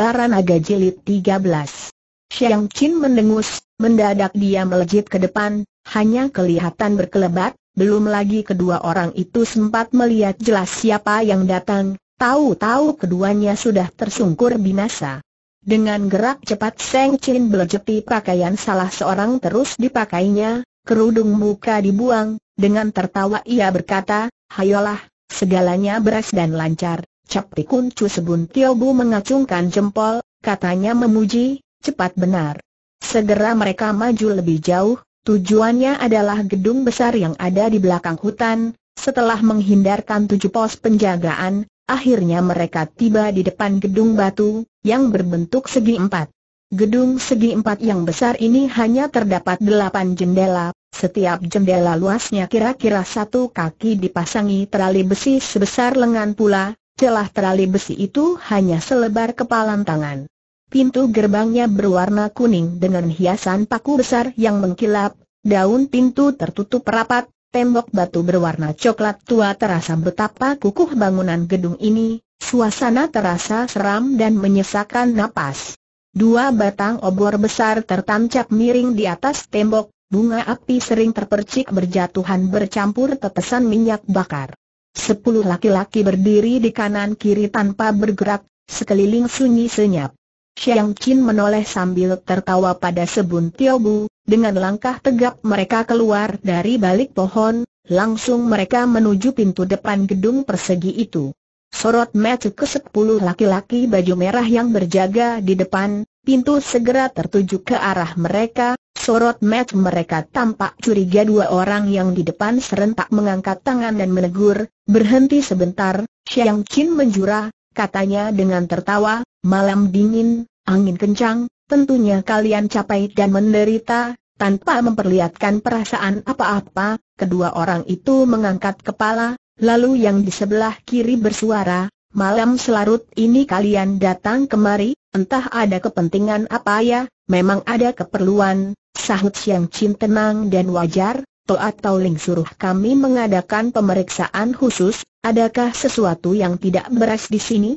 Baranaga Jilid 13 Xiang Qin mendengus, mendadak dia melejit ke depan, hanya kelihatan berkelebat, belum lagi kedua orang itu sempat melihat jelas siapa yang datang, tahu-tahu keduanya sudah tersungkur binasa. Dengan gerak cepat Xiang Qin belejeti pakaian salah seorang terus dipakainya, kerudung muka dibuang, dengan tertawa ia berkata, Hayolah, segalanya beres dan lancar. Cak Pikun Cu Sebun Bu mengacungkan jempol, katanya memuji, cepat benar. Segera mereka maju lebih jauh, tujuannya adalah gedung besar yang ada di belakang hutan, setelah menghindarkan tujuh pos penjagaan, akhirnya mereka tiba di depan gedung batu, yang berbentuk segi empat. Gedung segi empat yang besar ini hanya terdapat delapan jendela, setiap jendela luasnya kira-kira satu kaki dipasangi terali besi sebesar lengan pula, Celah terali besi itu hanya selebar kepalan tangan. Pintu gerbangnya berwarna kuning dengan hiasan paku besar yang mengkilap, daun pintu tertutup rapat, tembok batu berwarna coklat tua terasa betapa kukuh bangunan gedung ini, suasana terasa seram dan menyesakan napas. Dua batang obor besar tertancap miring di atas tembok, bunga api sering terpercik berjatuhan bercampur tetesan minyak bakar. Sepuluh laki-laki berdiri di kanan kiri tanpa bergerak, sekeliling sunyi senyap. Xiang Qin menoleh sambil tertawa pada Sebun Tiobu, dengan langkah tegap mereka keluar dari balik pohon, langsung mereka menuju pintu depan gedung persegi itu. Sorot mata ke sepuluh laki-laki baju merah yang berjaga di depan, pintu segera tertuju ke arah mereka, Sorot match mereka tampak curiga dua orang yang di depan serentak mengangkat tangan dan menegur, berhenti sebentar, Xiang Qin menjura, katanya dengan tertawa, malam dingin, angin kencang, tentunya kalian capai dan menderita, tanpa memperlihatkan perasaan apa-apa, kedua orang itu mengangkat kepala, lalu yang di sebelah kiri bersuara, malam selarut ini kalian datang kemari, entah ada kepentingan apa ya, memang ada keperluan, sahut Siang Chin tenang dan wajar, Toa Tau Ling suruh kami mengadakan pemeriksaan khusus, adakah sesuatu yang tidak beres di sini?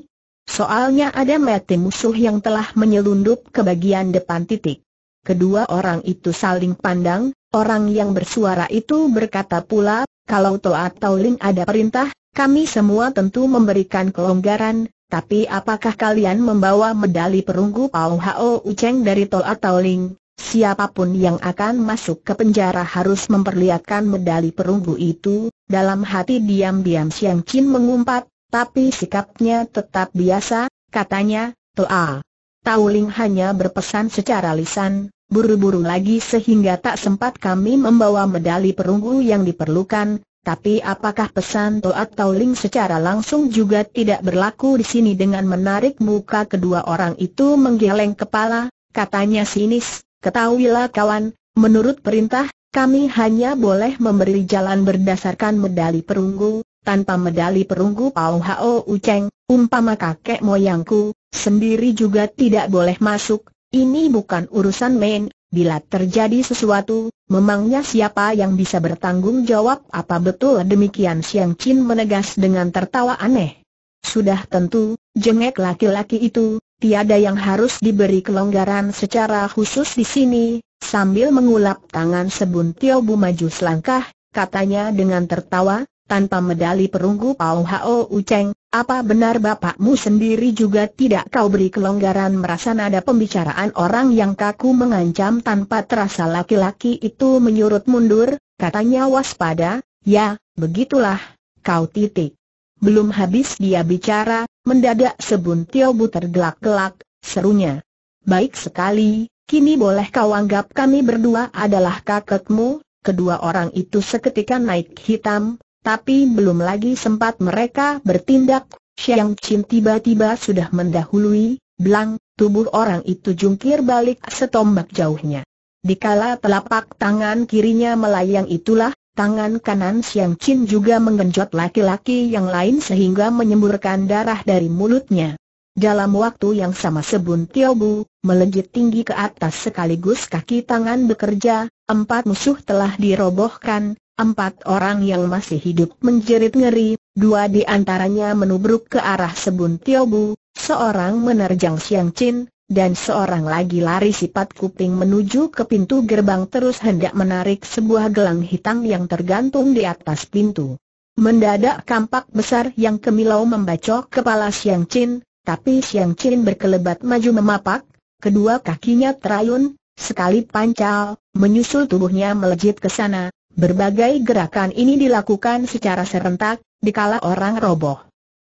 Soalnya ada mati musuh yang telah menyelundup ke bagian depan titik. Kedua orang itu saling pandang, orang yang bersuara itu berkata pula, kalau Toa Ling ada perintah, kami semua tentu memberikan kelonggaran, tapi apakah kalian membawa medali perunggu Pau Hao Uceng dari Toa Ling? Siapapun yang akan masuk ke penjara harus memperlihatkan medali perunggu itu, dalam hati diam-diam Siang Chin mengumpat, tapi sikapnya tetap biasa, katanya, Toa. Tauling hanya berpesan secara lisan, buru-buru lagi sehingga tak sempat kami membawa medali perunggu yang diperlukan, tapi apakah pesan Toa Tauling secara langsung juga tidak berlaku di sini dengan menarik muka kedua orang itu menggeleng kepala, katanya sinis, Ketahuilah kawan, menurut perintah, kami hanya boleh memberi jalan berdasarkan medali perunggu, tanpa medali perunggu Pau Hao Uceng, umpama kakek moyangku, sendiri juga tidak boleh masuk, ini bukan urusan main, bila terjadi sesuatu, memangnya siapa yang bisa bertanggung jawab apa betul demikian Siang Chin menegas dengan tertawa aneh. Sudah tentu, jengek laki-laki itu, tiada yang harus diberi kelonggaran secara khusus di sini, sambil mengulap tangan Sebun Tio Bu maju selangkah, katanya dengan tertawa, tanpa medali perunggu Pao Hao Uceng, apa benar bapakmu sendiri juga tidak kau beri kelonggaran merasa nada pembicaraan orang yang kaku mengancam tanpa terasa laki-laki itu menyurut mundur, katanya waspada, ya, begitulah, kau titik. Belum habis dia bicara, mendadak Sebuntio Bu tergelak-gelak, serunya. Baik sekali, kini boleh kau anggap kami berdua adalah kakekmu, kedua orang itu seketika naik hitam, tapi belum lagi sempat mereka bertindak, Xiang Qin tiba-tiba sudah mendahului, belang, tubuh orang itu jungkir balik setombak jauhnya. Dikala telapak tangan kirinya melayang itulah, Tangan kanan Siang Chin juga menggenjot laki-laki yang lain sehingga menyemburkan darah dari mulutnya. Dalam waktu yang sama Sebun Tiobu, melejit tinggi ke atas sekaligus kaki tangan bekerja, empat musuh telah dirobohkan, empat orang yang masih hidup menjerit ngeri, dua di antaranya menubruk ke arah Sebun Tiobu, seorang menerjang Siang Chin, dan seorang lagi lari sifat kuping menuju ke pintu gerbang terus hendak menarik sebuah gelang hitam yang tergantung di atas pintu. Mendadak kampak besar yang kemilau membacok kepala Siang Chin, tapi Siang Chin berkelebat maju memapak, kedua kakinya terayun, sekali pancal, menyusul tubuhnya melejit ke sana. Berbagai gerakan ini dilakukan secara serentak, dikala orang roboh.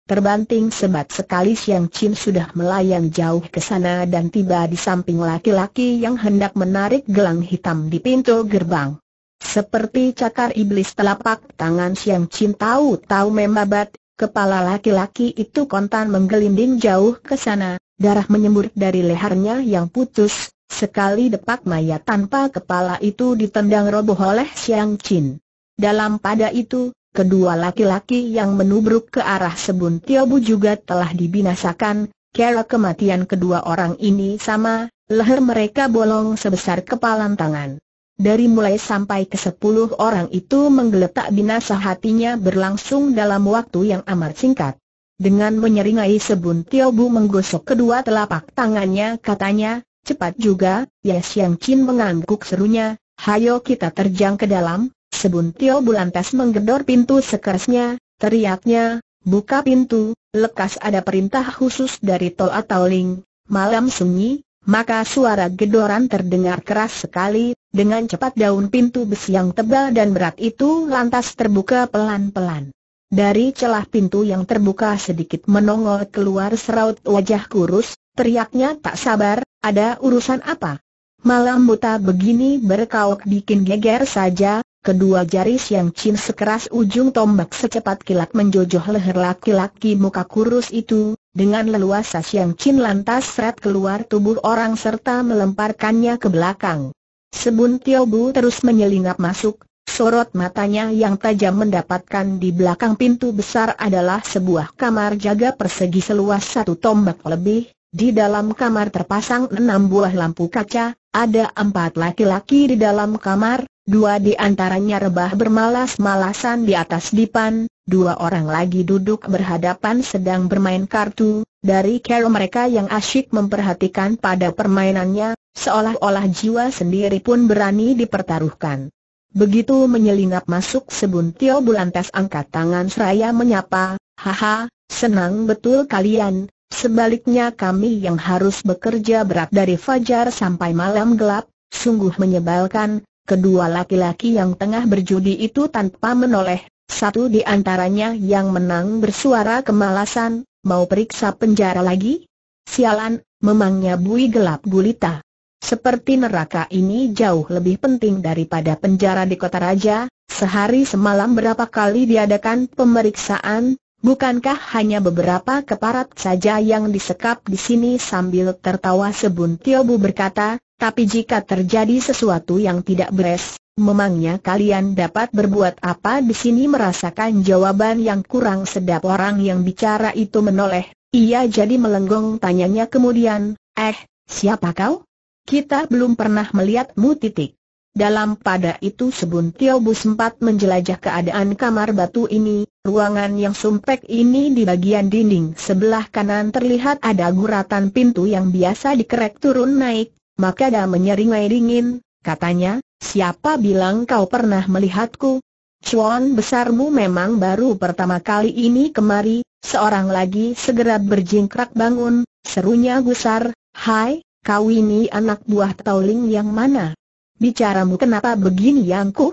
Terbanting sebat sekali Siang Chin sudah melayang jauh ke sana dan tiba di samping laki-laki yang hendak menarik gelang hitam di pintu gerbang. Seperti cakar iblis telapak tangan Siang Chin tahu-tahu membabat, kepala laki-laki itu kontan menggelinding jauh ke sana, darah menyembur dari lehernya yang putus, sekali depak mayat tanpa kepala itu ditendang roboh oleh Siang Chin. Dalam pada itu, kedua laki-laki yang menubruk ke arah Sebun Sebuntiabu juga telah dibinasakan, Kira kematian kedua orang ini sama, leher mereka bolong sebesar kepalan tangan. Dari mulai sampai ke sepuluh orang itu menggeletak binasa hatinya berlangsung dalam waktu yang amat singkat. Dengan menyeringai sebun Tiobu menggosok kedua telapak tangannya katanya, cepat juga, Yes Yang Chin mengangguk serunya, hayo kita terjang ke dalam, Sebuntio Bulantas menggedor pintu sekerasnya, teriaknya, buka pintu, lekas ada perintah khusus dari Tol atau Ling. malam sunyi, maka suara gedoran terdengar keras sekali, dengan cepat daun pintu besi yang tebal dan berat itu lantas terbuka pelan-pelan. Dari celah pintu yang terbuka sedikit menongol keluar seraut wajah kurus, teriaknya tak sabar, ada urusan apa? Malam buta begini berkauk bikin geger saja, Kedua jari Siang Chin sekeras ujung tombak secepat kilat menjojoh leher laki-laki muka kurus itu, dengan leluasa Siang Chin lantas seret keluar tubuh orang serta melemparkannya ke belakang. Sebun Tio Bu terus menyelinap masuk, sorot matanya yang tajam mendapatkan di belakang pintu besar adalah sebuah kamar jaga persegi seluas satu tombak lebih, di dalam kamar terpasang enam buah lampu kaca, ada empat laki-laki di dalam kamar, dua di antaranya rebah bermalas-malasan di atas dipan, dua orang lagi duduk berhadapan sedang bermain kartu, dari kera mereka yang asyik memperhatikan pada permainannya, seolah-olah jiwa sendiri pun berani dipertaruhkan. Begitu menyelinap masuk sebuntio bulantas angkat tangan seraya menyapa, haha, senang betul kalian, Sebaliknya kami yang harus bekerja berat dari fajar sampai malam gelap, sungguh menyebalkan, kedua laki-laki yang tengah berjudi itu tanpa menoleh, satu di antaranya yang menang bersuara kemalasan, mau periksa penjara lagi? Sialan, memangnya bui gelap gulita. Seperti neraka ini jauh lebih penting daripada penjara di kota raja, sehari semalam berapa kali diadakan pemeriksaan, Bukankah hanya beberapa keparat saja yang disekap di sini sambil tertawa sebun Tiobu berkata, tapi jika terjadi sesuatu yang tidak beres, memangnya kalian dapat berbuat apa di sini merasakan jawaban yang kurang sedap orang yang bicara itu menoleh. Ia jadi melenggong tanyanya kemudian, eh, siapa kau? Kita belum pernah melihatmu titik. Dalam pada itu Sebuntil Bu sempat menjelajah keadaan kamar batu ini, ruangan yang sumpek ini di bagian dinding sebelah kanan terlihat ada guratan pintu yang biasa dikerek turun naik, maka ada menyeringai dingin, katanya, siapa bilang kau pernah melihatku? Cuan besarmu memang baru pertama kali ini kemari, seorang lagi segera berjingkrak bangun, serunya gusar, hai, kau ini anak buah Tauling yang mana? Bicaramu kenapa begini Yangku?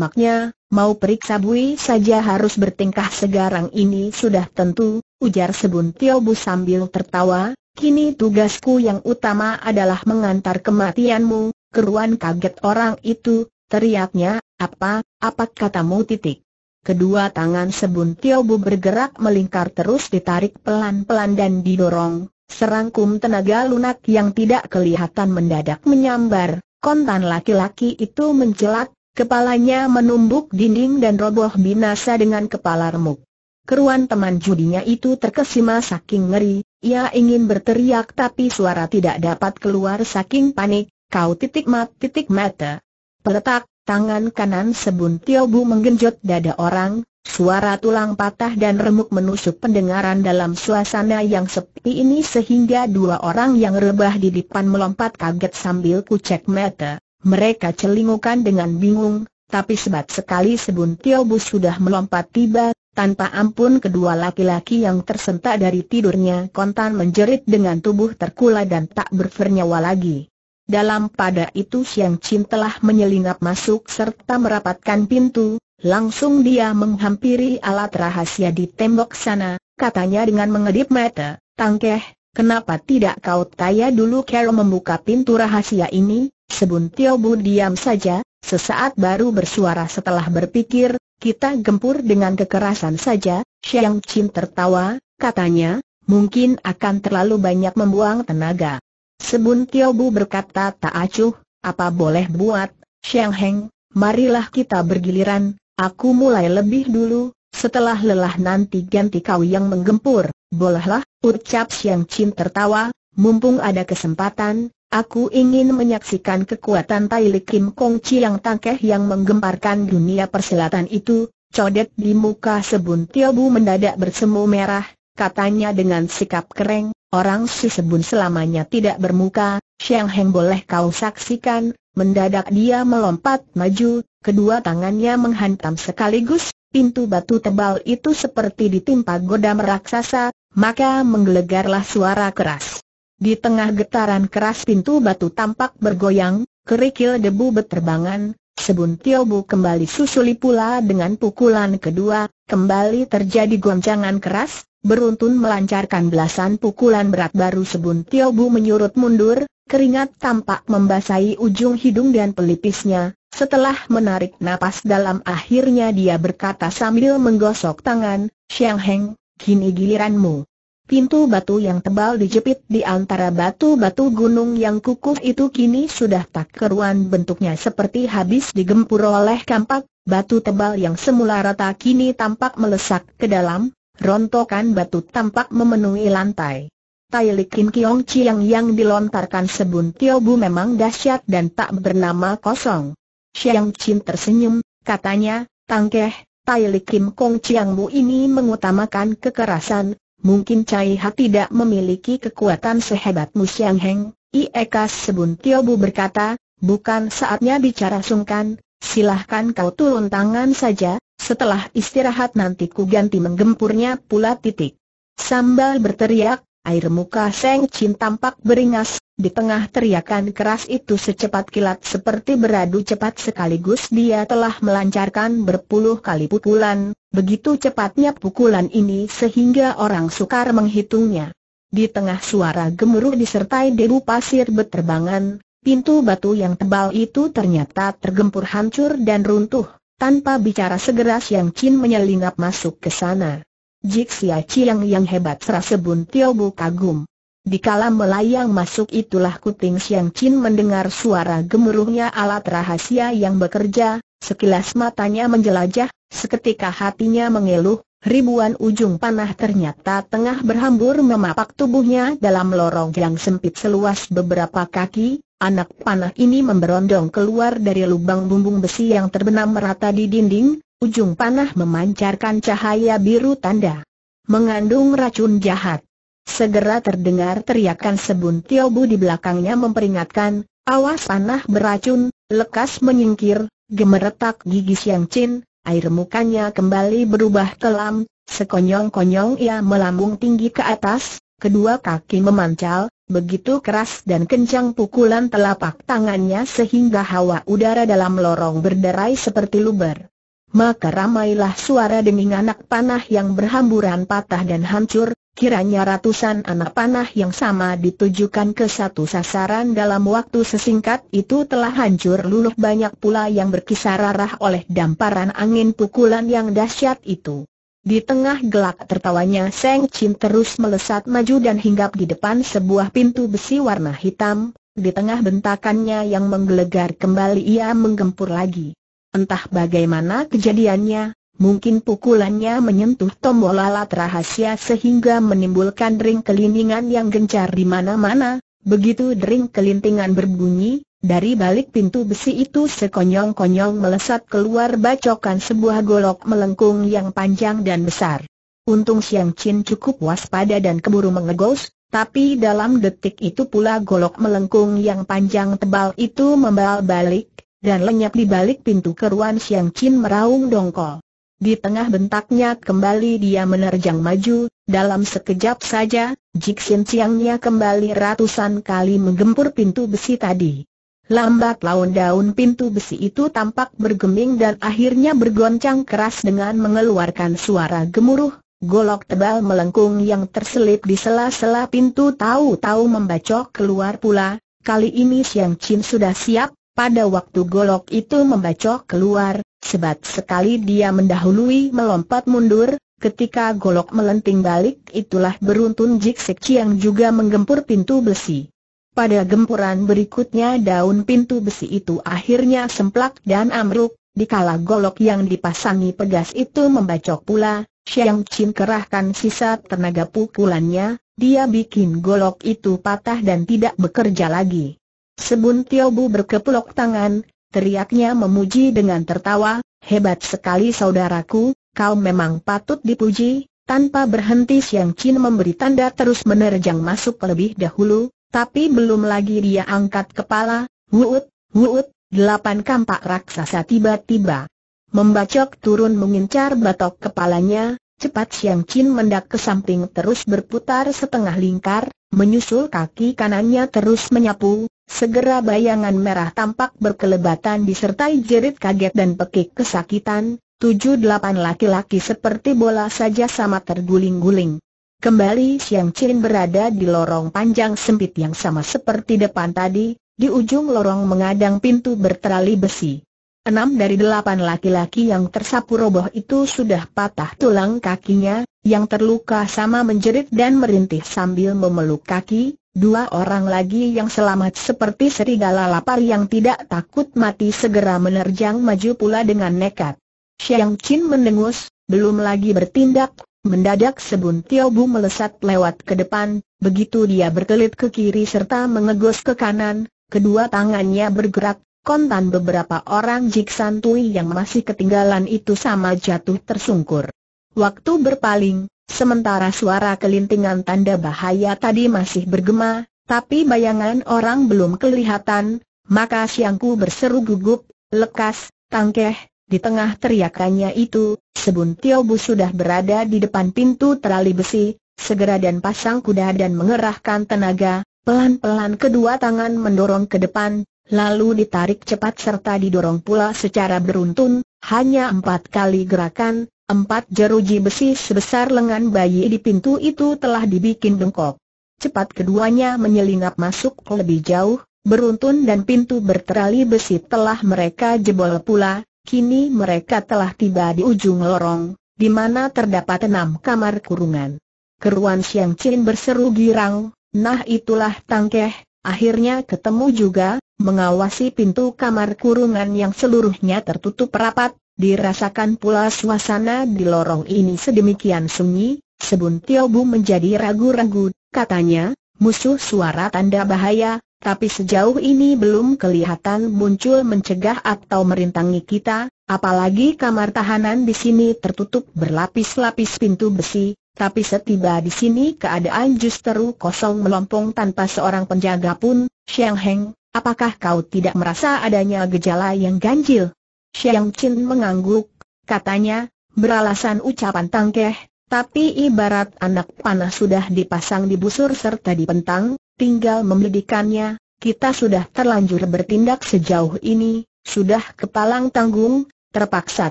Maknya, mau periksa bui saja harus bertingkah segarang ini sudah tentu, ujar Sebun Tiobu sambil tertawa, kini tugasku yang utama adalah mengantar kematianmu, keruan kaget orang itu, teriaknya, apa, apa katamu titik. Kedua tangan Sebun Tiobu bergerak melingkar terus ditarik pelan-pelan dan didorong. Serangkum tenaga lunak yang tidak kelihatan mendadak menyambar, Kontan laki-laki itu menjelak, kepalanya menumbuk dinding dan roboh binasa dengan kepala remuk. Keruan teman judinya itu terkesima saking ngeri, ia ingin berteriak tapi suara tidak dapat keluar saking panik, kau titik mat titik mata. Peletak, tangan kanan sebun Tiobu menggenjot dada orang, Suara tulang patah dan remuk menusuk pendengaran dalam suasana yang sepi ini sehingga dua orang yang rebah di depan melompat kaget sambil kucek mata. Mereka celingukan dengan bingung, tapi sebat sekali sebun Tiobu sudah melompat tiba, tanpa ampun kedua laki-laki yang tersentak dari tidurnya kontan menjerit dengan tubuh terkula dan tak bernyawa lagi. Dalam pada itu Siang Chin telah menyelinap masuk serta merapatkan pintu, Langsung dia menghampiri alat rahasia di tembok sana, katanya dengan mengedip mata, Tangkeh, kenapa tidak kau tanya dulu kalau membuka pintu rahasia ini? Sebun Tio Bu diam saja, sesaat baru bersuara setelah berpikir, kita gempur dengan kekerasan saja, Xiang Chin tertawa, katanya, mungkin akan terlalu banyak membuang tenaga. Sebun Tio Bu berkata tak acuh, apa boleh buat, Xiang Heng, marilah kita bergiliran, Aku mulai lebih dulu, setelah lelah nanti ganti kau yang menggempur. Bolehlah, ucap Siang Chin tertawa, mumpung ada kesempatan, aku ingin menyaksikan kekuatan Tai Li Kim Kong Chi yang tangkeh yang menggemparkan dunia perselatan itu. Codet di muka Sebun Tiobu mendadak bersemu merah, katanya dengan sikap kering, orang si Sebun selamanya tidak bermuka, Siang Heng boleh kau saksikan, mendadak dia melompat maju, kedua tangannya menghantam sekaligus, pintu batu tebal itu seperti ditimpa godam raksasa, maka menggelegarlah suara keras. Di tengah getaran keras pintu batu tampak bergoyang, kerikil debu beterbangan, Sebun Tiobu kembali susuli pula dengan pukulan kedua, kembali terjadi goncangan keras, beruntun melancarkan belasan pukulan berat baru Sebun Tiobu menyurut mundur, keringat tampak membasahi ujung hidung dan pelipisnya, setelah menarik napas dalam akhirnya dia berkata sambil menggosok tangan, Xiang Heng, kini giliranmu. Pintu batu yang tebal dijepit di antara batu-batu gunung yang kukuh itu kini sudah tak keruan bentuknya seperti habis digempur oleh kampak, batu tebal yang semula rata kini tampak melesak ke dalam, rontokan batu tampak memenuhi lantai. Tai Likin Kiong Chiang yang dilontarkan sebun Tio Bu memang dahsyat dan tak bernama kosong. Xiang Chin tersenyum, katanya, Tangkeh, Tai Li Kim Kong Mu ini mengutamakan kekerasan, mungkin Cai Ha tidak memiliki kekuatan sehebatmu Xiang Heng. Iekas Sebun Tio Bu berkata, bukan saatnya bicara sungkan, silahkan kau turun tangan saja, setelah istirahat nanti ku ganti menggempurnya pula titik. Sambal berteriak, Air muka Seng Chin tampak beringas, di tengah teriakan keras itu secepat kilat seperti beradu cepat sekaligus dia telah melancarkan berpuluh kali pukulan, begitu cepatnya pukulan ini sehingga orang sukar menghitungnya. Di tengah suara gemuruh disertai deru pasir berterbangan, pintu batu yang tebal itu ternyata tergempur hancur dan runtuh, tanpa bicara segera Siang Chin menyelinap masuk ke sana. Jixia Chiang yang hebat serasa Bun Tiobu kagum. Di kala melayang masuk itulah Kuting Siang Chin mendengar suara gemuruhnya alat rahasia yang bekerja, sekilas matanya menjelajah, seketika hatinya mengeluh, ribuan ujung panah ternyata tengah berhambur memapak tubuhnya dalam lorong yang sempit seluas beberapa kaki, anak panah ini memberondong keluar dari lubang bumbung besi yang terbenam merata di dinding, Ujung panah memancarkan cahaya biru tanda. Mengandung racun jahat. Segera terdengar teriakan sebun Tiobu di belakangnya memperingatkan, awas panah beracun, lekas menyingkir, gemeretak gigi Siang Chin, air mukanya kembali berubah kelam, sekonyong-konyong ia melambung tinggi ke atas, kedua kaki memancal, Begitu keras dan kencang pukulan telapak tangannya sehingga hawa udara dalam lorong berderai seperti luber maka ramailah suara denging anak panah yang berhamburan patah dan hancur, kiranya ratusan anak panah yang sama ditujukan ke satu sasaran dalam waktu sesingkat itu telah hancur luluh banyak pula yang berkisar arah oleh damparan angin pukulan yang dahsyat itu. Di tengah gelak tertawanya Seng Chin terus melesat maju dan hinggap di depan sebuah pintu besi warna hitam, di tengah bentakannya yang menggelegar kembali ia menggempur lagi. Entah bagaimana kejadiannya, mungkin pukulannya menyentuh tombol alat rahasia sehingga menimbulkan ring kelindingan yang gencar di mana-mana. Begitu dering kelintingan berbunyi, dari balik pintu besi itu sekonyong-konyong melesat keluar bacokan sebuah golok melengkung yang panjang dan besar. Untung Siang Chin cukup waspada dan keburu mengegos, tapi dalam detik itu pula golok melengkung yang panjang tebal itu membal balik, dan lenyap di balik pintu keruan Siang Chin meraung dongkol. Di tengah bentaknya kembali dia menerjang maju, dalam sekejap saja, Jiksin Siangnya kembali ratusan kali menggempur pintu besi tadi. Lambat laun daun pintu besi itu tampak bergeming dan akhirnya bergoncang keras dengan mengeluarkan suara gemuruh, golok tebal melengkung yang terselip di sela-sela pintu tahu-tahu membacok keluar pula, kali ini Siang Chin sudah siap, pada waktu golok itu membacok keluar, sebat sekali dia mendahului melompat mundur, ketika golok melenting balik itulah beruntun Jik Sek Chiang juga menggempur pintu besi. Pada gempuran berikutnya daun pintu besi itu akhirnya semplak dan amruk, dikala golok yang dipasangi pegas itu membacok pula, Xiang Chin kerahkan sisa tenaga pukulannya, dia bikin golok itu patah dan tidak bekerja lagi. Sebun Tiobu berkepulok tangan, teriaknya memuji dengan tertawa, hebat sekali saudaraku, kau memang patut dipuji, tanpa berhenti Siang Chin memberi tanda terus menerjang masuk lebih dahulu, tapi belum lagi dia angkat kepala, wuut, wuut, delapan kampak raksasa tiba-tiba. Membacok turun mengincar batok kepalanya, cepat Siang Chin mendak ke samping terus berputar setengah lingkar, menyusul kaki kanannya terus menyapu, Segera bayangan merah tampak berkelebatan disertai jerit kaget dan pekik kesakitan, tujuh delapan laki-laki seperti bola saja sama terguling-guling. Kembali Siang Chin berada di lorong panjang sempit yang sama seperti depan tadi, di ujung lorong mengadang pintu berterali besi. Enam dari delapan laki-laki yang tersapu roboh itu sudah patah tulang kakinya, yang terluka sama menjerit dan merintih sambil memeluk kaki, Dua orang lagi yang selamat seperti serigala lapar yang tidak takut mati segera menerjang maju pula dengan nekat. Xiang Qin mendengus, belum lagi bertindak, mendadak sebun Tiobu melesat lewat ke depan, begitu dia berkelit ke kiri serta mengegos ke kanan, kedua tangannya bergerak, kontan beberapa orang Jiksan Tui yang masih ketinggalan itu sama jatuh tersungkur. Waktu berpaling, Sementara suara kelintingan tanda bahaya tadi masih bergema, tapi bayangan orang belum kelihatan, maka Siangku berseru gugup, lekas, tangkeh, di tengah teriakannya itu, Sebuntio Tiobu sudah berada di depan pintu terali besi, segera dan pasang kuda dan mengerahkan tenaga, pelan-pelan kedua tangan mendorong ke depan, lalu ditarik cepat serta didorong pula secara beruntun, hanya empat kali gerakan, Empat jeruji besi sebesar lengan bayi di pintu itu telah dibikin bengkok. Cepat keduanya menyelinap masuk lebih jauh, beruntun dan pintu berterali besi telah mereka jebol pula, kini mereka telah tiba di ujung lorong, di mana terdapat enam kamar kurungan. Keruan Siang Chin berseru girang, nah itulah tangkeh, akhirnya ketemu juga, mengawasi pintu kamar kurungan yang seluruhnya tertutup rapat, Dirasakan pula suasana di lorong ini sedemikian sunyi, Sebun Tiobu menjadi ragu-ragu, katanya, musuh suara tanda bahaya, tapi sejauh ini belum kelihatan muncul mencegah atau merintangi kita, apalagi kamar tahanan di sini tertutup berlapis-lapis pintu besi, tapi setiba di sini keadaan justru kosong melompong tanpa seorang penjaga pun, Xiang Heng, apakah kau tidak merasa adanya gejala yang ganjil? Xiang Qin mengangguk, katanya, beralasan ucapan tangkeh, tapi ibarat anak panah sudah dipasang di busur serta di pentang, tinggal memelidikannya, kita sudah terlanjur bertindak sejauh ini, sudah kepalang tanggung, terpaksa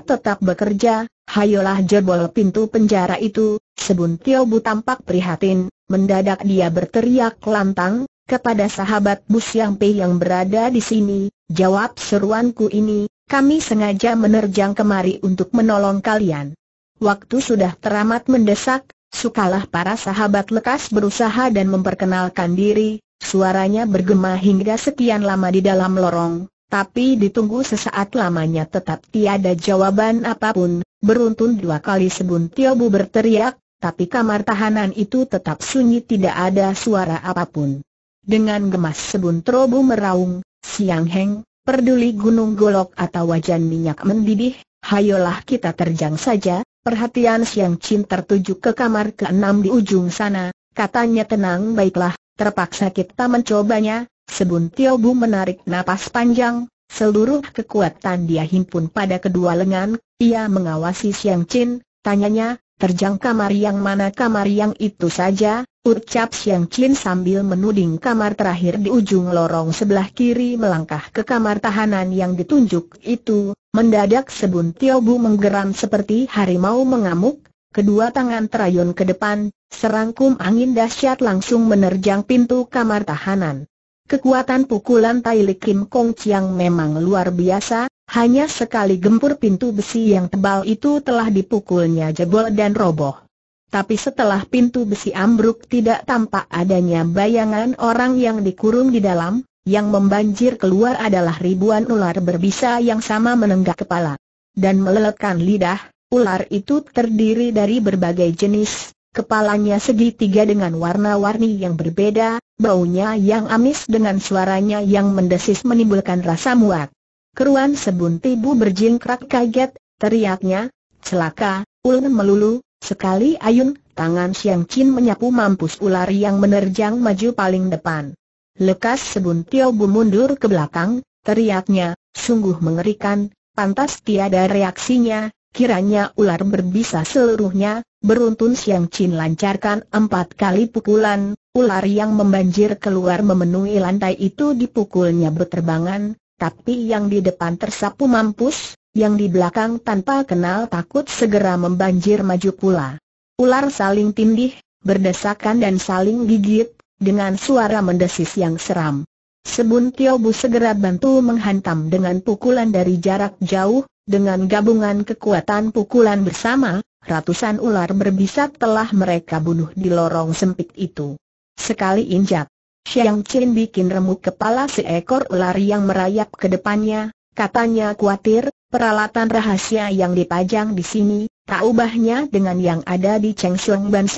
tetap bekerja, hayolah jebol pintu penjara itu, Sebuntil Bu tampak prihatin, mendadak dia berteriak lantang, kepada sahabat Bu Siang Pei yang berada di sini, jawab seruanku ini, kami sengaja menerjang kemari untuk menolong kalian. Waktu sudah teramat mendesak, sukalah para sahabat lekas berusaha dan memperkenalkan diri, suaranya bergema hingga sekian lama di dalam lorong, tapi ditunggu sesaat lamanya tetap tiada jawaban apapun, beruntun dua kali sebun Tiobu berteriak, tapi kamar tahanan itu tetap sunyi tidak ada suara apapun. Dengan gemas sebun Tiobu meraung, Siang Heng, Perduli gunung golok atau wajan minyak mendidih, hayolah kita terjang saja, perhatian siang Chin tertuju ke kamar keenam di ujung sana, katanya tenang baiklah, terpaksa kita mencobanya, sebun Tiobu menarik napas panjang, seluruh kekuatan dia himpun pada kedua lengan, ia mengawasi siang Chin, tanyanya, terjang kamar yang mana kamar yang itu saja, Ucap Siang Chin sambil menuding kamar terakhir di ujung lorong sebelah kiri melangkah ke kamar tahanan yang ditunjuk itu, mendadak sebun Tio Bu menggeram seperti harimau mengamuk, kedua tangan terayun ke depan, serangkum angin dahsyat langsung menerjang pintu kamar tahanan. Kekuatan pukulan Tai Li Kim Kong Chiang memang luar biasa, hanya sekali gempur pintu besi yang tebal itu telah dipukulnya jebol dan roboh tapi setelah pintu besi ambruk tidak tampak adanya bayangan orang yang dikurung di dalam, yang membanjir keluar adalah ribuan ular berbisa yang sama menenggak kepala dan melelekan lidah. Ular itu terdiri dari berbagai jenis, kepalanya segitiga dengan warna-warni yang berbeda, baunya yang amis dengan suaranya yang mendesis menimbulkan rasa muak. Keruan sebun tibu berjingkrak kaget, teriaknya, celaka, ulun melulu, Sekali ayun, tangan Siang Chin menyapu mampus ular yang menerjang maju paling depan. Lekas Sebun Tio Bu mundur ke belakang, teriaknya, sungguh mengerikan, pantas tiada reaksinya, kiranya ular berbisa seluruhnya, beruntun Siang Chin lancarkan empat kali pukulan, ular yang membanjir keluar memenuhi lantai itu dipukulnya berterbangan, tapi yang di depan tersapu mampus, yang di belakang tanpa kenal takut segera membanjir maju pula. Ular saling tindih, berdesakan dan saling gigit, dengan suara mendesis yang seram. Sebun Tiobu segera bantu menghantam dengan pukulan dari jarak jauh, dengan gabungan kekuatan pukulan bersama, ratusan ular berbisa telah mereka bunuh di lorong sempit itu. Sekali injak, Xiang Qin bikin remuk kepala seekor ular yang merayap ke depannya, katanya khawatir, Peralatan rahasia yang dipajang di sini, tak ubahnya dengan yang ada di Cheng Xiong Ban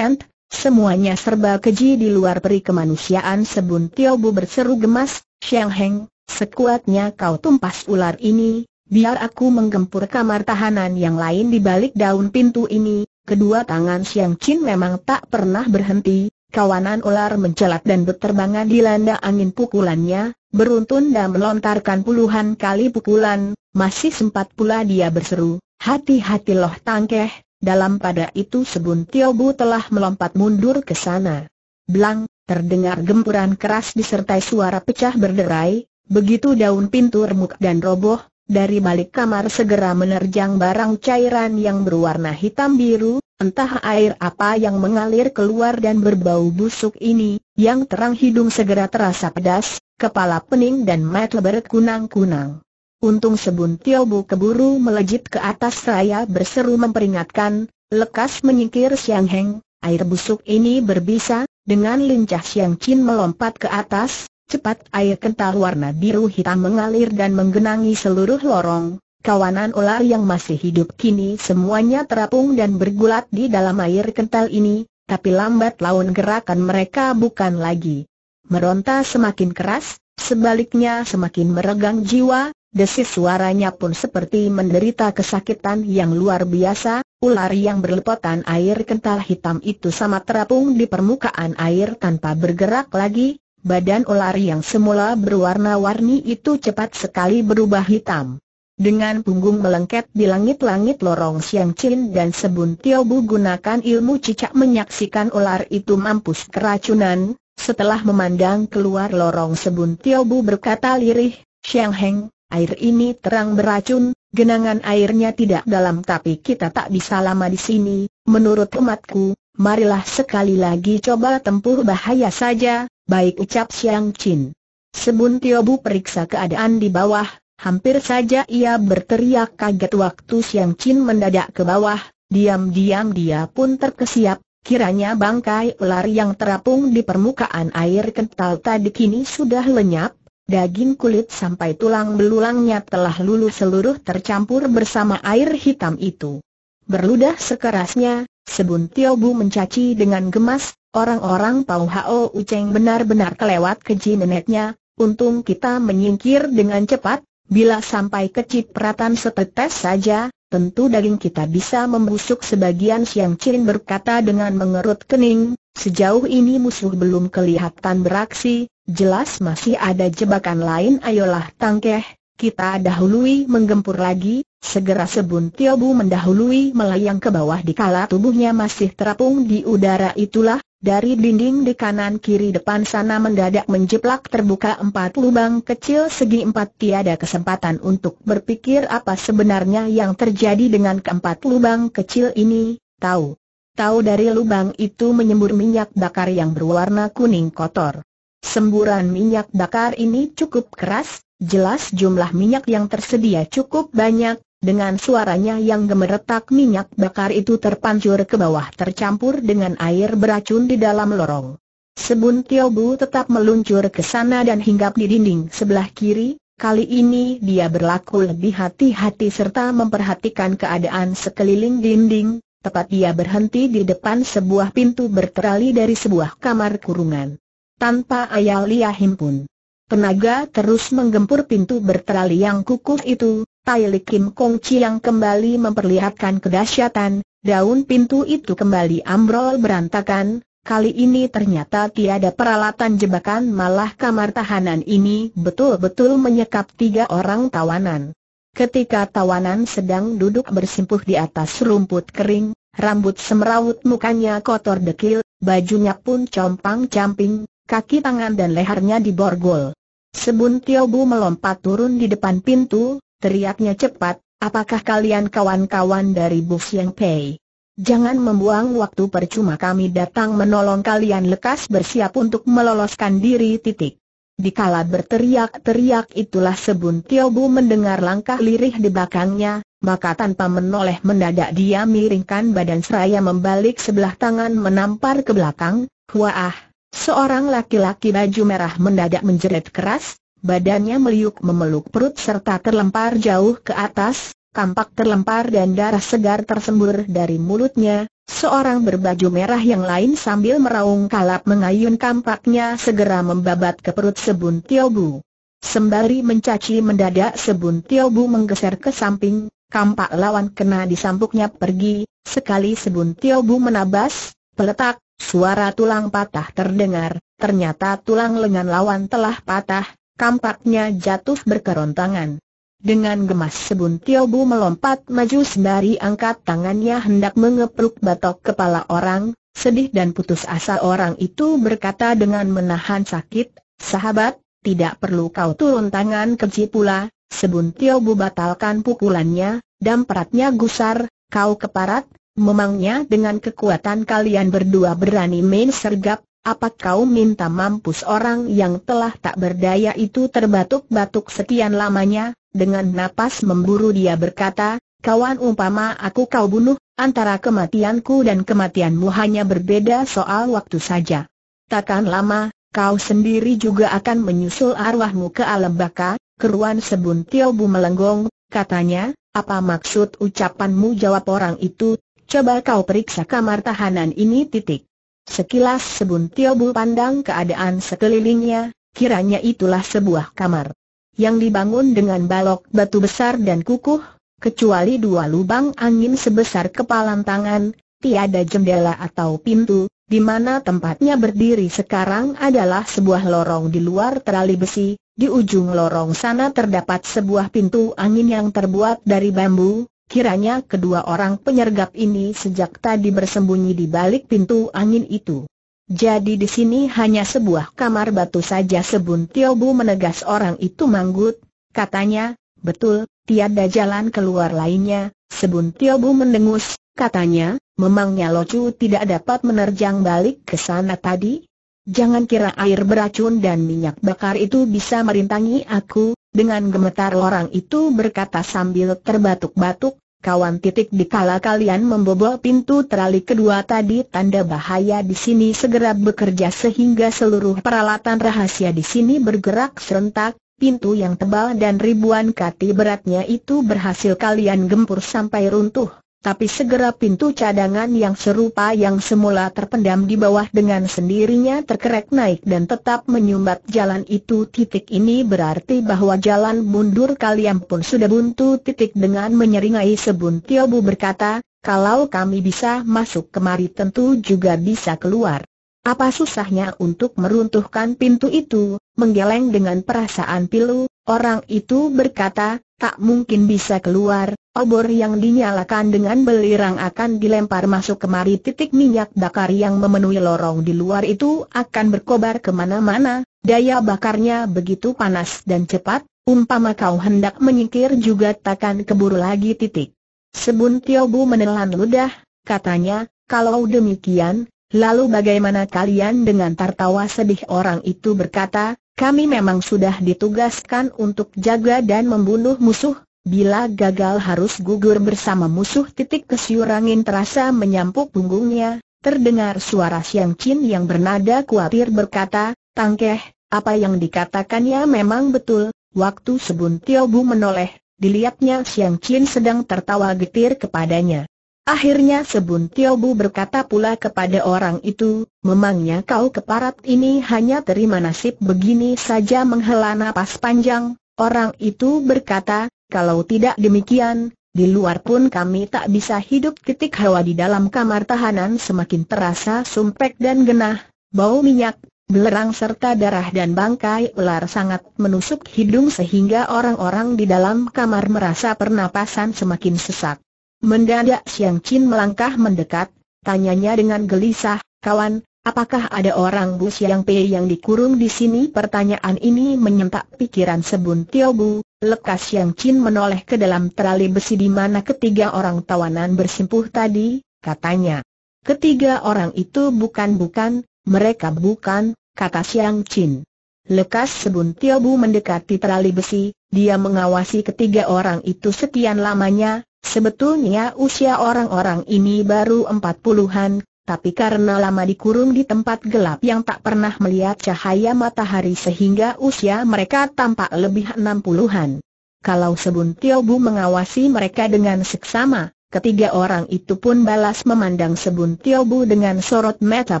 semuanya serba keji di luar peri kemanusiaan sebun Tiobu berseru gemas, Xiang Heng, sekuatnya kau tumpas ular ini, biar aku menggempur kamar tahanan yang lain di balik daun pintu ini, kedua tangan Xiang Qin memang tak pernah berhenti, kawanan ular mencelat dan berterbangan di landa angin pukulannya, beruntun dan melontarkan puluhan kali pukulan, masih sempat pula dia berseru, hati-hati loh tangkeh, dalam pada itu Sebun Tiobu telah melompat mundur ke sana. Blang, terdengar gempuran keras disertai suara pecah berderai, begitu daun pintu remuk dan roboh, dari balik kamar segera menerjang barang cairan yang berwarna hitam biru, Entah air apa yang mengalir keluar dan berbau busuk ini, yang terang hidung segera terasa pedas, kepala pening dan mata lebar kunang-kunang. Untung sebuntil bu keburu melejit ke atas saya berseru memperingatkan, lekas menyingkir Siang Heng, air busuk ini berbisa, dengan lincah Siang Chin melompat ke atas, cepat air kental warna biru hitam mengalir dan menggenangi seluruh lorong, kawanan ular yang masih hidup kini semuanya terapung dan bergulat di dalam air kental ini, tapi lambat laun gerakan mereka bukan lagi. Meronta semakin keras, sebaliknya semakin meregang jiwa, desis suaranya pun seperti menderita kesakitan yang luar biasa, ular yang berlepotan air kental hitam itu sama terapung di permukaan air tanpa bergerak lagi, badan ular yang semula berwarna-warni itu cepat sekali berubah hitam. Dengan punggung melengket di langit-langit lorong Siang cin dan Sebun Tio gunakan ilmu cicak menyaksikan ular itu mampus keracunan, setelah memandang keluar lorong Sebun Tio berkata lirih, Siang Heng, Air ini terang beracun, genangan airnya tidak dalam tapi kita tak bisa lama di sini, menurut umatku, marilah sekali lagi coba tempuh bahaya saja, baik ucap Siang Chin. Sebun Tiobu periksa keadaan di bawah, hampir saja ia berteriak kaget waktu Siang Chin mendadak ke bawah, diam-diam dia pun terkesiap, kiranya bangkai ular yang terapung di permukaan air kental tadi kini sudah lenyap, Daging kulit sampai tulang belulangnya telah luluh seluruh tercampur bersama air hitam itu. Berludah sekerasnya, sebun Tiobu mencaci dengan gemas, orang-orang Pau Hao Uceng benar-benar kelewat keji neneknya, untung kita menyingkir dengan cepat, bila sampai kecipratan setetes saja, tentu daging kita bisa membusuk sebagian Siang Chin berkata dengan mengerut kening, sejauh ini musuh belum kelihatan beraksi, Jelas masih ada jebakan lain ayolah tangkeh, kita dahului menggempur lagi, segera sebun Tiobu mendahului melayang ke bawah di kala tubuhnya masih terapung di udara itulah, dari dinding di kanan kiri depan sana mendadak menjeplak terbuka empat lubang kecil segi empat tiada kesempatan untuk berpikir apa sebenarnya yang terjadi dengan keempat lubang kecil ini, tahu. Tahu dari lubang itu menyembur minyak bakar yang berwarna kuning kotor. Semburan minyak bakar ini cukup keras, jelas jumlah minyak yang tersedia cukup banyak, dengan suaranya yang gemeretak minyak bakar itu terpancur ke bawah tercampur dengan air beracun di dalam lorong. Sebun Tiobu tetap meluncur ke sana dan hinggap di dinding sebelah kiri, kali ini dia berlaku lebih hati-hati serta memperhatikan keadaan sekeliling dinding, tepat dia berhenti di depan sebuah pintu berterali dari sebuah kamar kurungan tanpa ayal liahim pun. Penaga terus menggempur pintu berterali yang kukuh itu, Tai Li Kim Kong yang kembali memperlihatkan kedahsyatan, daun pintu itu kembali ambrol berantakan, kali ini ternyata tiada peralatan jebakan malah kamar tahanan ini betul-betul menyekap tiga orang tawanan. Ketika tawanan sedang duduk bersimpuh di atas rumput kering, rambut semrawut mukanya kotor dekil, bajunya pun compang-camping, kaki tangan dan lehernya diborgol. Sebun Tiobu melompat turun di depan pintu, teriaknya cepat, apakah kalian kawan-kawan dari Bu Siang Pei? Jangan membuang waktu percuma kami datang menolong kalian lekas bersiap untuk meloloskan diri titik. Dikala berteriak-teriak itulah sebun Tiobu mendengar langkah lirih di belakangnya, maka tanpa menoleh mendadak dia miringkan badan seraya membalik sebelah tangan menampar ke belakang, huah, ah, Seorang laki-laki baju merah mendadak menjerit keras, badannya meliuk memeluk perut serta terlempar jauh ke atas, kampak terlempar dan darah segar tersembur dari mulutnya, seorang berbaju merah yang lain sambil meraung kalap mengayun kampaknya segera membabat ke perut Sebun Tiobu. Sembari mencaci mendadak Sebun Tiobu menggeser ke samping, kampak lawan kena disampuknya pergi, sekali Sebun Tiobu menabas, peletak, Suara tulang patah terdengar, ternyata tulang lengan lawan telah patah, kampaknya jatuh berkerontangan. Dengan gemas Sebun Tiobu melompat maju sembari angkat tangannya hendak mengepruk batok kepala orang, sedih dan putus asa orang itu berkata dengan menahan sakit, sahabat, tidak perlu kau turun tangan keji pula, Sebun Tiobu batalkan pukulannya, dan peratnya gusar, kau keparat, Memangnya dengan kekuatan kalian berdua berani main sergap, apa kau minta mampus orang yang telah tak berdaya itu terbatuk-batuk sekian lamanya? Dengan napas memburu dia berkata, kawan umpama aku kau bunuh, antara kematianku dan kematianmu hanya berbeda soal waktu saja. Takkan lama, kau sendiri juga akan menyusul arwahmu ke alam baka, keruan sebuntil bu melenggong, katanya, apa maksud ucapanmu jawab orang itu, coba kau periksa kamar tahanan ini titik. Sekilas Sebun bu pandang keadaan sekelilingnya, kiranya itulah sebuah kamar. Yang dibangun dengan balok batu besar dan kukuh, kecuali dua lubang angin sebesar kepalan tangan, tiada jendela atau pintu, di mana tempatnya berdiri sekarang adalah sebuah lorong di luar terali besi, di ujung lorong sana terdapat sebuah pintu angin yang terbuat dari bambu, Kiranya kedua orang penyergap ini sejak tadi bersembunyi di balik pintu angin itu. Jadi di sini hanya sebuah kamar batu saja sebun Tiobu menegas orang itu manggut, katanya, betul, tiada jalan keluar lainnya, sebun Tiobu mendengus, katanya, memangnya Locu tidak dapat menerjang balik ke sana tadi? Jangan kira air beracun dan minyak bakar itu bisa merintangi aku, dengan gemetar orang itu berkata sambil terbatuk-batuk, kawan titik dikala kalian membobol pintu terali kedua tadi tanda bahaya di sini segera bekerja sehingga seluruh peralatan rahasia di sini bergerak serentak, pintu yang tebal dan ribuan kati beratnya itu berhasil kalian gempur sampai runtuh tapi segera pintu cadangan yang serupa yang semula terpendam di bawah dengan sendirinya terkerek naik dan tetap menyumbat jalan itu. Titik ini berarti bahwa jalan mundur kalian pun sudah buntu. Titik dengan menyeringai sebun Tiobu berkata, kalau kami bisa masuk kemari tentu juga bisa keluar. Apa susahnya untuk meruntuhkan pintu itu, menggeleng dengan perasaan pilu, orang itu berkata, tak mungkin bisa keluar, obor yang dinyalakan dengan belirang akan dilempar masuk kemari titik minyak bakar yang memenuhi lorong di luar itu akan berkobar kemana-mana, daya bakarnya begitu panas dan cepat, umpama kau hendak menyingkir juga takkan keburu lagi titik. Sebun Tiobu menelan ludah, katanya, kalau demikian, Lalu bagaimana kalian dengan tertawa sedih orang itu berkata, kami memang sudah ditugaskan untuk jaga dan membunuh musuh, bila gagal harus gugur bersama musuh titik kesiur terasa menyampuk punggungnya, terdengar suara Siang Chin yang bernada kuatir berkata, Tangkeh, apa yang dikatakannya memang betul, waktu sebun Tio Bu menoleh, dilihatnya Siang Chin sedang tertawa getir kepadanya. Akhirnya Sebun Tiobu berkata pula kepada orang itu, memangnya kau keparat ini hanya terima nasib begini saja menghela napas panjang, orang itu berkata, kalau tidak demikian, di luar pun kami tak bisa hidup ketik hawa di dalam kamar tahanan semakin terasa sumpek dan genah, bau minyak, belerang serta darah dan bangkai ular sangat menusuk hidung sehingga orang-orang di dalam kamar merasa pernapasan semakin sesak. Mendadak Siang Chin melangkah mendekat, tanyanya dengan gelisah, kawan, apakah ada orang Bu Siang Pei yang dikurung di sini? Pertanyaan ini menyentak pikiran Sebun Tio Bu, lekas Siang Chin menoleh ke dalam terali besi di mana ketiga orang tawanan bersimpuh tadi, katanya. Ketiga orang itu bukan-bukan, mereka bukan, kata Siang Chin. Lekas sebun Tiobu mendekati terali besi, dia mengawasi ketiga orang itu sekian lamanya, Sebetulnya usia orang-orang ini baru empat puluhan, tapi karena lama dikurung di tempat gelap yang tak pernah melihat cahaya matahari sehingga usia mereka tampak lebih enam puluhan. Kalau Sebun Tiobu mengawasi mereka dengan seksama, ketiga orang itu pun balas memandang Sebun Tiobu dengan sorot mata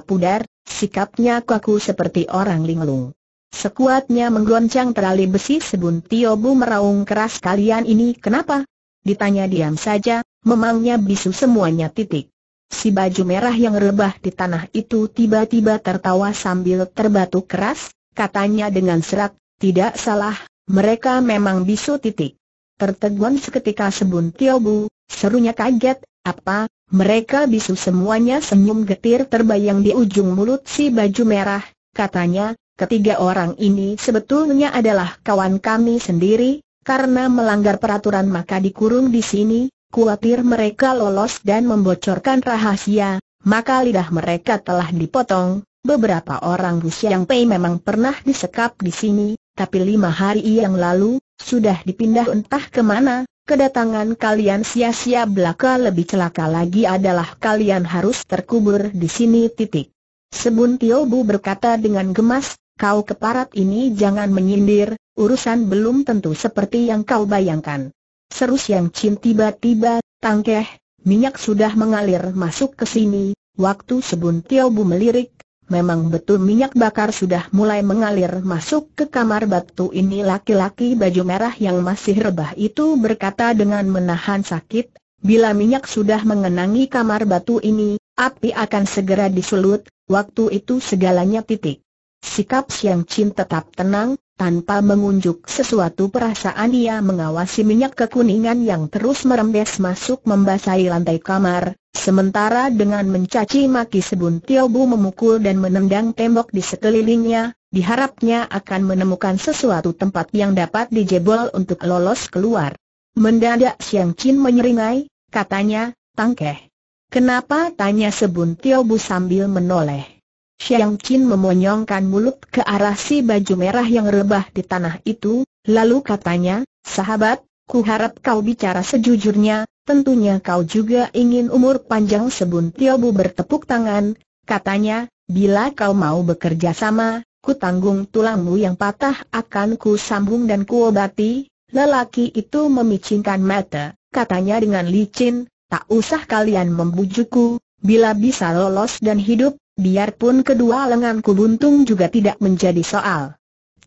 pudar, sikapnya kaku seperti orang linglung. Sekuatnya menggoncang terali besi Sebun Tiobu meraung keras kalian ini kenapa? Ditanya diam saja, memangnya bisu semuanya titik. Si baju merah yang rebah di tanah itu tiba-tiba tertawa sambil terbatuk keras, katanya dengan serak, tidak salah, mereka memang bisu titik. Tertegun seketika sebun Tiobu, serunya kaget, apa, mereka bisu semuanya senyum getir terbayang di ujung mulut si baju merah, katanya, ketiga orang ini sebetulnya adalah kawan kami sendiri, karena melanggar peraturan maka dikurung di sini, khawatir mereka lolos dan membocorkan rahasia, maka lidah mereka telah dipotong. Beberapa orang Rusia yang Pei memang pernah disekap di sini, tapi lima hari yang lalu, sudah dipindah entah kemana, kedatangan kalian sia-sia belaka lebih celaka lagi adalah kalian harus terkubur di sini titik. Sebun Tio Bu berkata dengan gemas, kau keparat ini jangan menyindir, urusan belum tentu seperti yang kau bayangkan. Seru Siang Chin tiba-tiba, tangkeh, minyak sudah mengalir masuk ke sini, waktu sebun Tio Bu melirik, memang betul minyak bakar sudah mulai mengalir masuk ke kamar batu ini laki-laki baju merah yang masih rebah itu berkata dengan menahan sakit, bila minyak sudah mengenangi kamar batu ini, api akan segera disulut, waktu itu segalanya titik. Sikap Siang Chin tetap tenang, tanpa mengunjuk sesuatu perasaan ia mengawasi minyak kekuningan yang terus merembes masuk membasahi lantai kamar, sementara dengan mencaci maki sebun Tiobu memukul dan menendang tembok di sekelilingnya, diharapnya akan menemukan sesuatu tempat yang dapat dijebol untuk lolos keluar. Mendadak Siang Chin menyeringai, katanya, tangkeh. Kenapa? tanya sebun Tiobu sambil menoleh. Xiang Qin memonyongkan mulut ke arah si baju merah yang rebah di tanah itu, lalu katanya, sahabat, ku harap kau bicara sejujurnya, tentunya kau juga ingin umur panjang sebun Tiobu bertepuk tangan, katanya, bila kau mau bekerja sama, ku tanggung tulangmu yang patah akan ku sambung dan ku obati, lelaki itu memicingkan mata, katanya dengan licin, tak usah kalian membujuku, bila bisa lolos dan hidup, Biarpun kedua lenganku buntung juga tidak menjadi soal.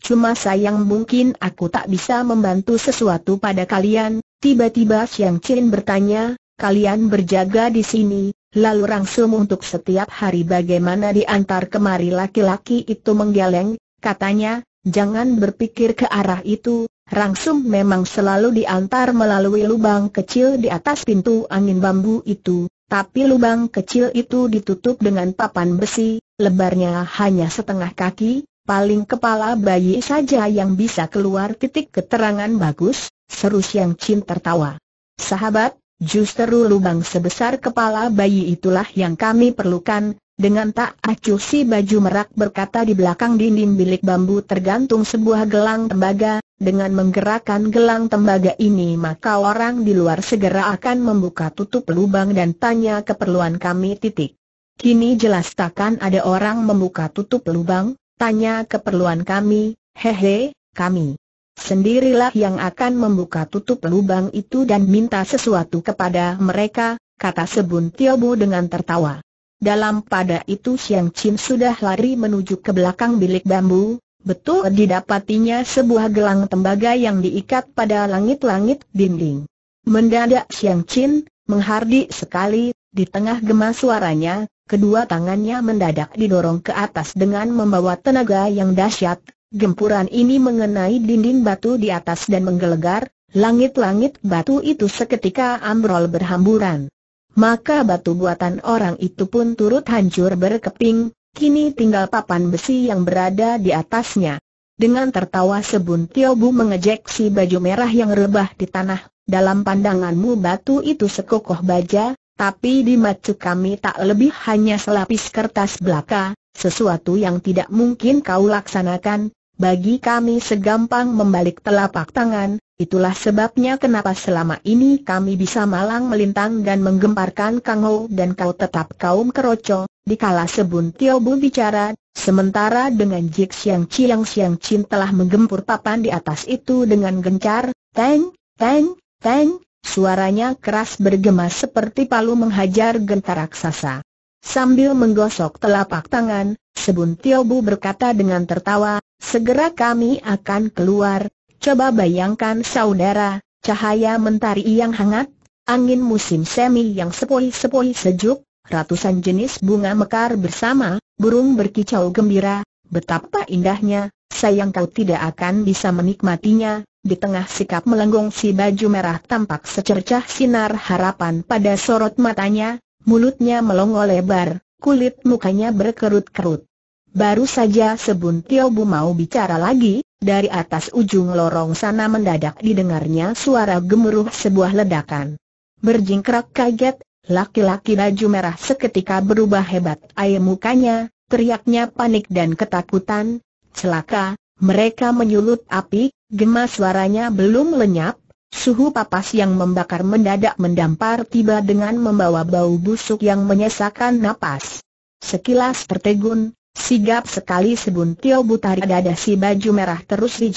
Cuma sayang mungkin aku tak bisa membantu sesuatu pada kalian, tiba-tiba Siang Chin bertanya, kalian berjaga di sini, lalu Rangsum untuk setiap hari bagaimana diantar kemari laki-laki itu menggeleng, katanya, jangan berpikir ke arah itu, Rangsum memang selalu diantar melalui lubang kecil di atas pintu angin bambu itu, tapi lubang kecil itu ditutup dengan papan besi, lebarnya hanya setengah kaki, paling kepala bayi saja yang bisa keluar titik keterangan bagus, seru Siang Chin tertawa. Sahabat, justru lubang sebesar kepala bayi itulah yang kami perlukan, dengan tak acuh si baju merak berkata di belakang dinding bilik bambu tergantung sebuah gelang tembaga, dengan menggerakkan gelang tembaga ini maka orang di luar segera akan membuka tutup lubang dan tanya keperluan kami titik. Kini jelas takkan ada orang membuka tutup lubang, tanya keperluan kami, hehe, kami sendirilah yang akan membuka tutup lubang itu dan minta sesuatu kepada mereka, kata Sebun Tiobu dengan tertawa. Dalam pada itu Siang Chin sudah lari menuju ke belakang bilik bambu, betul didapatinya sebuah gelang tembaga yang diikat pada langit-langit dinding. Mendadak Siang Chin, menghardik sekali, di tengah gemas suaranya, kedua tangannya mendadak didorong ke atas dengan membawa tenaga yang dahsyat. Gempuran ini mengenai dinding batu di atas dan menggelegar, langit-langit batu itu seketika ambrol berhamburan maka batu buatan orang itu pun turut hancur berkeping, kini tinggal papan besi yang berada di atasnya. Dengan tertawa sebun Tiobu mengejek si baju merah yang rebah di tanah, dalam pandanganmu batu itu sekokoh baja, tapi di macu kami tak lebih hanya selapis kertas belaka, sesuatu yang tidak mungkin kau laksanakan, bagi kami segampang membalik telapak tangan, itulah sebabnya kenapa selama ini kami bisa malang melintang dan menggemparkan Kang Ho dan kau tetap kaum keroco, dikala sebun Tio Bu bicara, sementara dengan Jik Siang Chiang Siang Chin telah menggempur papan di atas itu dengan gencar, teng, teng, teng, suaranya keras bergema seperti palu menghajar genta raksasa. Sambil menggosok telapak tangan, Sebun Tio Bu berkata dengan tertawa, Segera kami akan keluar, coba bayangkan saudara, cahaya mentari yang hangat, angin musim semi yang sepoi-sepoi sejuk, ratusan jenis bunga mekar bersama, burung berkicau gembira, betapa indahnya, sayang kau tidak akan bisa menikmatinya, di tengah sikap melenggung si baju merah tampak secercah sinar harapan pada sorot matanya, mulutnya melongo lebar, kulit mukanya berkerut-kerut. Baru saja Tio Bu mau bicara lagi, dari atas ujung lorong sana mendadak didengarnya suara gemuruh sebuah ledakan. Berjingkrak kaget, laki-laki baju merah seketika berubah hebat air mukanya, teriaknya panik dan ketakutan. Celaka, mereka menyulut api, Gemas suaranya belum lenyap, Suhu papas yang membakar mendadak mendampar tiba dengan membawa bau busuk yang menyesakan napas. Sekilas tertegun, Sigap sekali sebuntil butari dada si baju merah terus di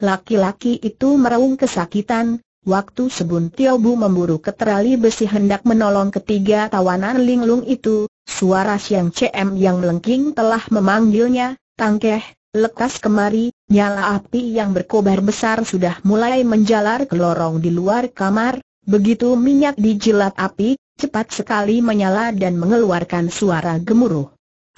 Laki-laki itu meraung kesakitan, waktu sebuntil bu memburu keterali besi hendak menolong ketiga tawanan linglung itu, suara siang CM yang melengking telah memanggilnya, tangkeh, Lekas kemari, nyala api yang berkobar besar sudah mulai menjalar ke lorong di luar kamar, begitu minyak dijilat api, cepat sekali menyala dan mengeluarkan suara gemuruh.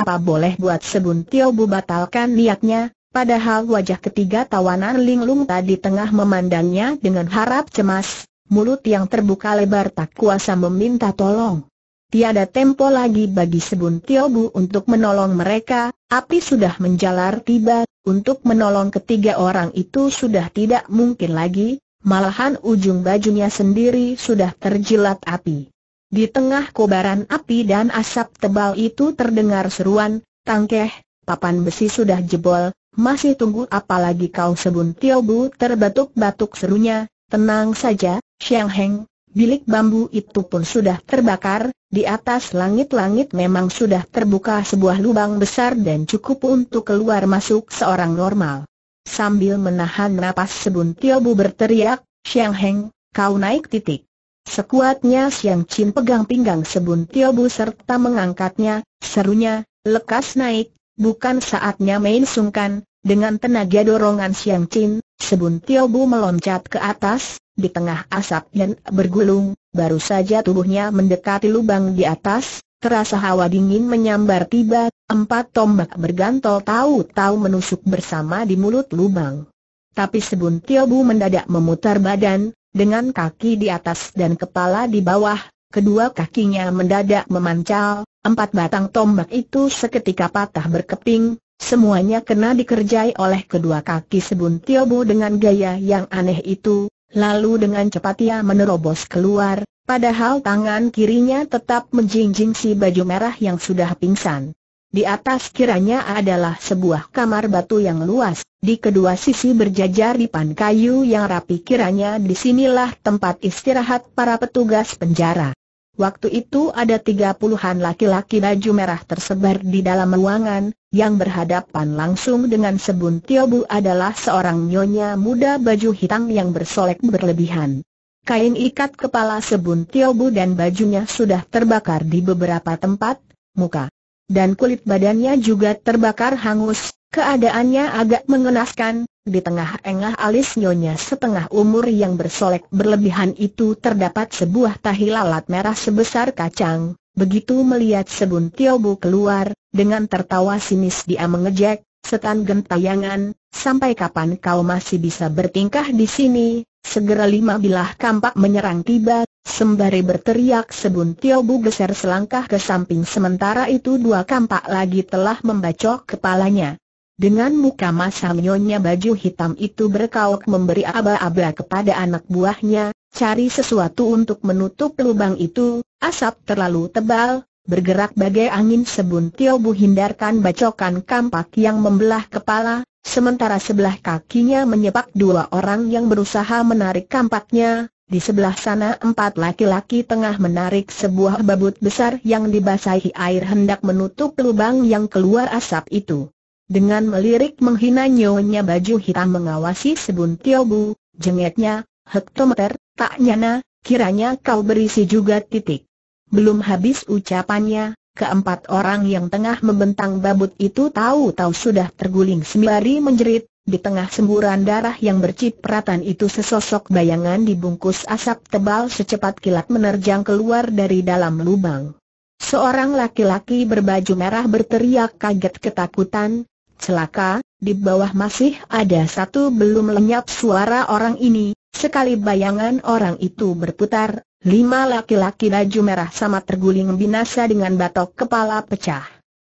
Apa boleh buat Tio Bu batalkan niatnya, padahal wajah ketiga tawanan linglung tadi tengah memandangnya dengan harap cemas, mulut yang terbuka lebar tak kuasa meminta tolong. Tiada tempo lagi bagi Tio Bu untuk menolong mereka, api sudah menjalar tiba, untuk menolong ketiga orang itu sudah tidak mungkin lagi, malahan ujung bajunya sendiri sudah terjilat api. Di tengah kobaran api dan asap tebal itu terdengar seruan, tangkeh, papan besi sudah jebol, masih tunggu apalagi kau sebun Tiobu terbatuk-batuk serunya, tenang saja, Xiang Heng, bilik bambu itu pun sudah terbakar, di atas langit-langit memang sudah terbuka sebuah lubang besar dan cukup untuk keluar masuk seorang normal. Sambil menahan napas sebun Tiobu berteriak, Xiang Heng, kau naik titik. Sekuatnya Siang Chin pegang pinggang Sebun Tiobu serta mengangkatnya, serunya, lekas naik, bukan saatnya main sungkan, dengan tenaga dorongan Siang Chin, Sebun Tiobu meloncat ke atas, di tengah asap dan bergulung, baru saja tubuhnya mendekati lubang di atas, terasa hawa dingin menyambar tiba, empat tombak bergantol tahu-tahu menusuk bersama di mulut lubang. Tapi Sebun Tiobu mendadak memutar badan, dengan kaki di atas dan kepala di bawah, kedua kakinya mendadak memancal, empat batang tombak itu seketika patah berkeping, semuanya kena dikerjai oleh kedua kaki sebun Tiobo dengan gaya yang aneh itu, lalu dengan cepat ia menerobos keluar, padahal tangan kirinya tetap menjinjing si baju merah yang sudah pingsan. Di atas kiranya adalah sebuah kamar batu yang luas, di kedua sisi berjajar dipan kayu yang rapi kiranya disinilah tempat istirahat para petugas penjara. Waktu itu ada tiga puluhan laki-laki baju merah tersebar di dalam ruangan, yang berhadapan langsung dengan Sebun Tiobu adalah seorang nyonya muda baju hitam yang bersolek berlebihan. Kain ikat kepala Sebun Tiobu dan bajunya sudah terbakar di beberapa tempat, muka dan kulit badannya juga terbakar hangus, keadaannya agak mengenaskan, di tengah engah alis nyonya setengah umur yang bersolek berlebihan itu terdapat sebuah tahi lalat merah sebesar kacang. Begitu melihat Sebun Tiobu keluar, dengan tertawa sinis dia mengejek, setan gentayangan, sampai kapan kau masih bisa bertingkah di sini? Segera lima bilah kampak menyerang tiba, Sembari berteriak Sebun Tio Bu geser selangkah ke samping sementara itu dua kampak lagi telah membacok kepalanya. Dengan muka masam nyonya baju hitam itu berkauk memberi aba-aba kepada anak buahnya, cari sesuatu untuk menutup lubang itu, asap terlalu tebal, bergerak bagai angin Sebun Tio Bu hindarkan bacokan kampak yang membelah kepala, sementara sebelah kakinya menyepak dua orang yang berusaha menarik kampaknya, di sebelah sana empat laki-laki tengah menarik sebuah babut besar yang dibasahi air hendak menutup lubang yang keluar asap itu. Dengan melirik menghina nyonya baju hitam mengawasi sebun Tiobu, jengetnya, hektometer, tak nyana, kiranya kau berisi juga titik. Belum habis ucapannya, keempat orang yang tengah membentang babut itu tahu-tahu sudah terguling sembari menjerit, di tengah semburan darah yang bercipratan itu sesosok bayangan dibungkus asap tebal secepat kilat menerjang keluar dari dalam lubang. Seorang laki-laki berbaju merah berteriak kaget ketakutan, celaka, di bawah masih ada satu belum lenyap suara orang ini, sekali bayangan orang itu berputar, lima laki-laki baju merah sama terguling binasa dengan batok kepala pecah.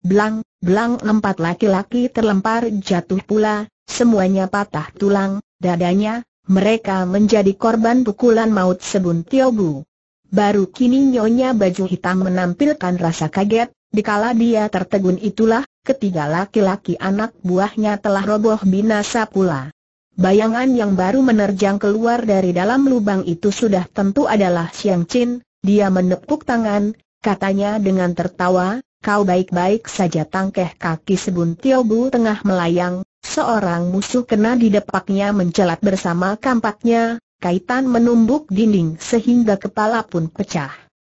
Belang, belang empat laki-laki terlempar jatuh pula, Semuanya patah tulang, dadanya, mereka menjadi korban pukulan maut Sebun Tiobu. Baru kini nyonya baju hitam menampilkan rasa kaget, dikala dia tertegun itulah, ketiga laki-laki anak buahnya telah roboh binasa pula. Bayangan yang baru menerjang keluar dari dalam lubang itu sudah tentu adalah Xiang Chin, dia menepuk tangan, katanya dengan tertawa, kau baik-baik saja tangkeh kaki Sebun Tiobu tengah melayang, Seorang musuh kena di depaknya mencelat bersama kampaknya, kaitan menumbuk dinding sehingga kepala pun pecah.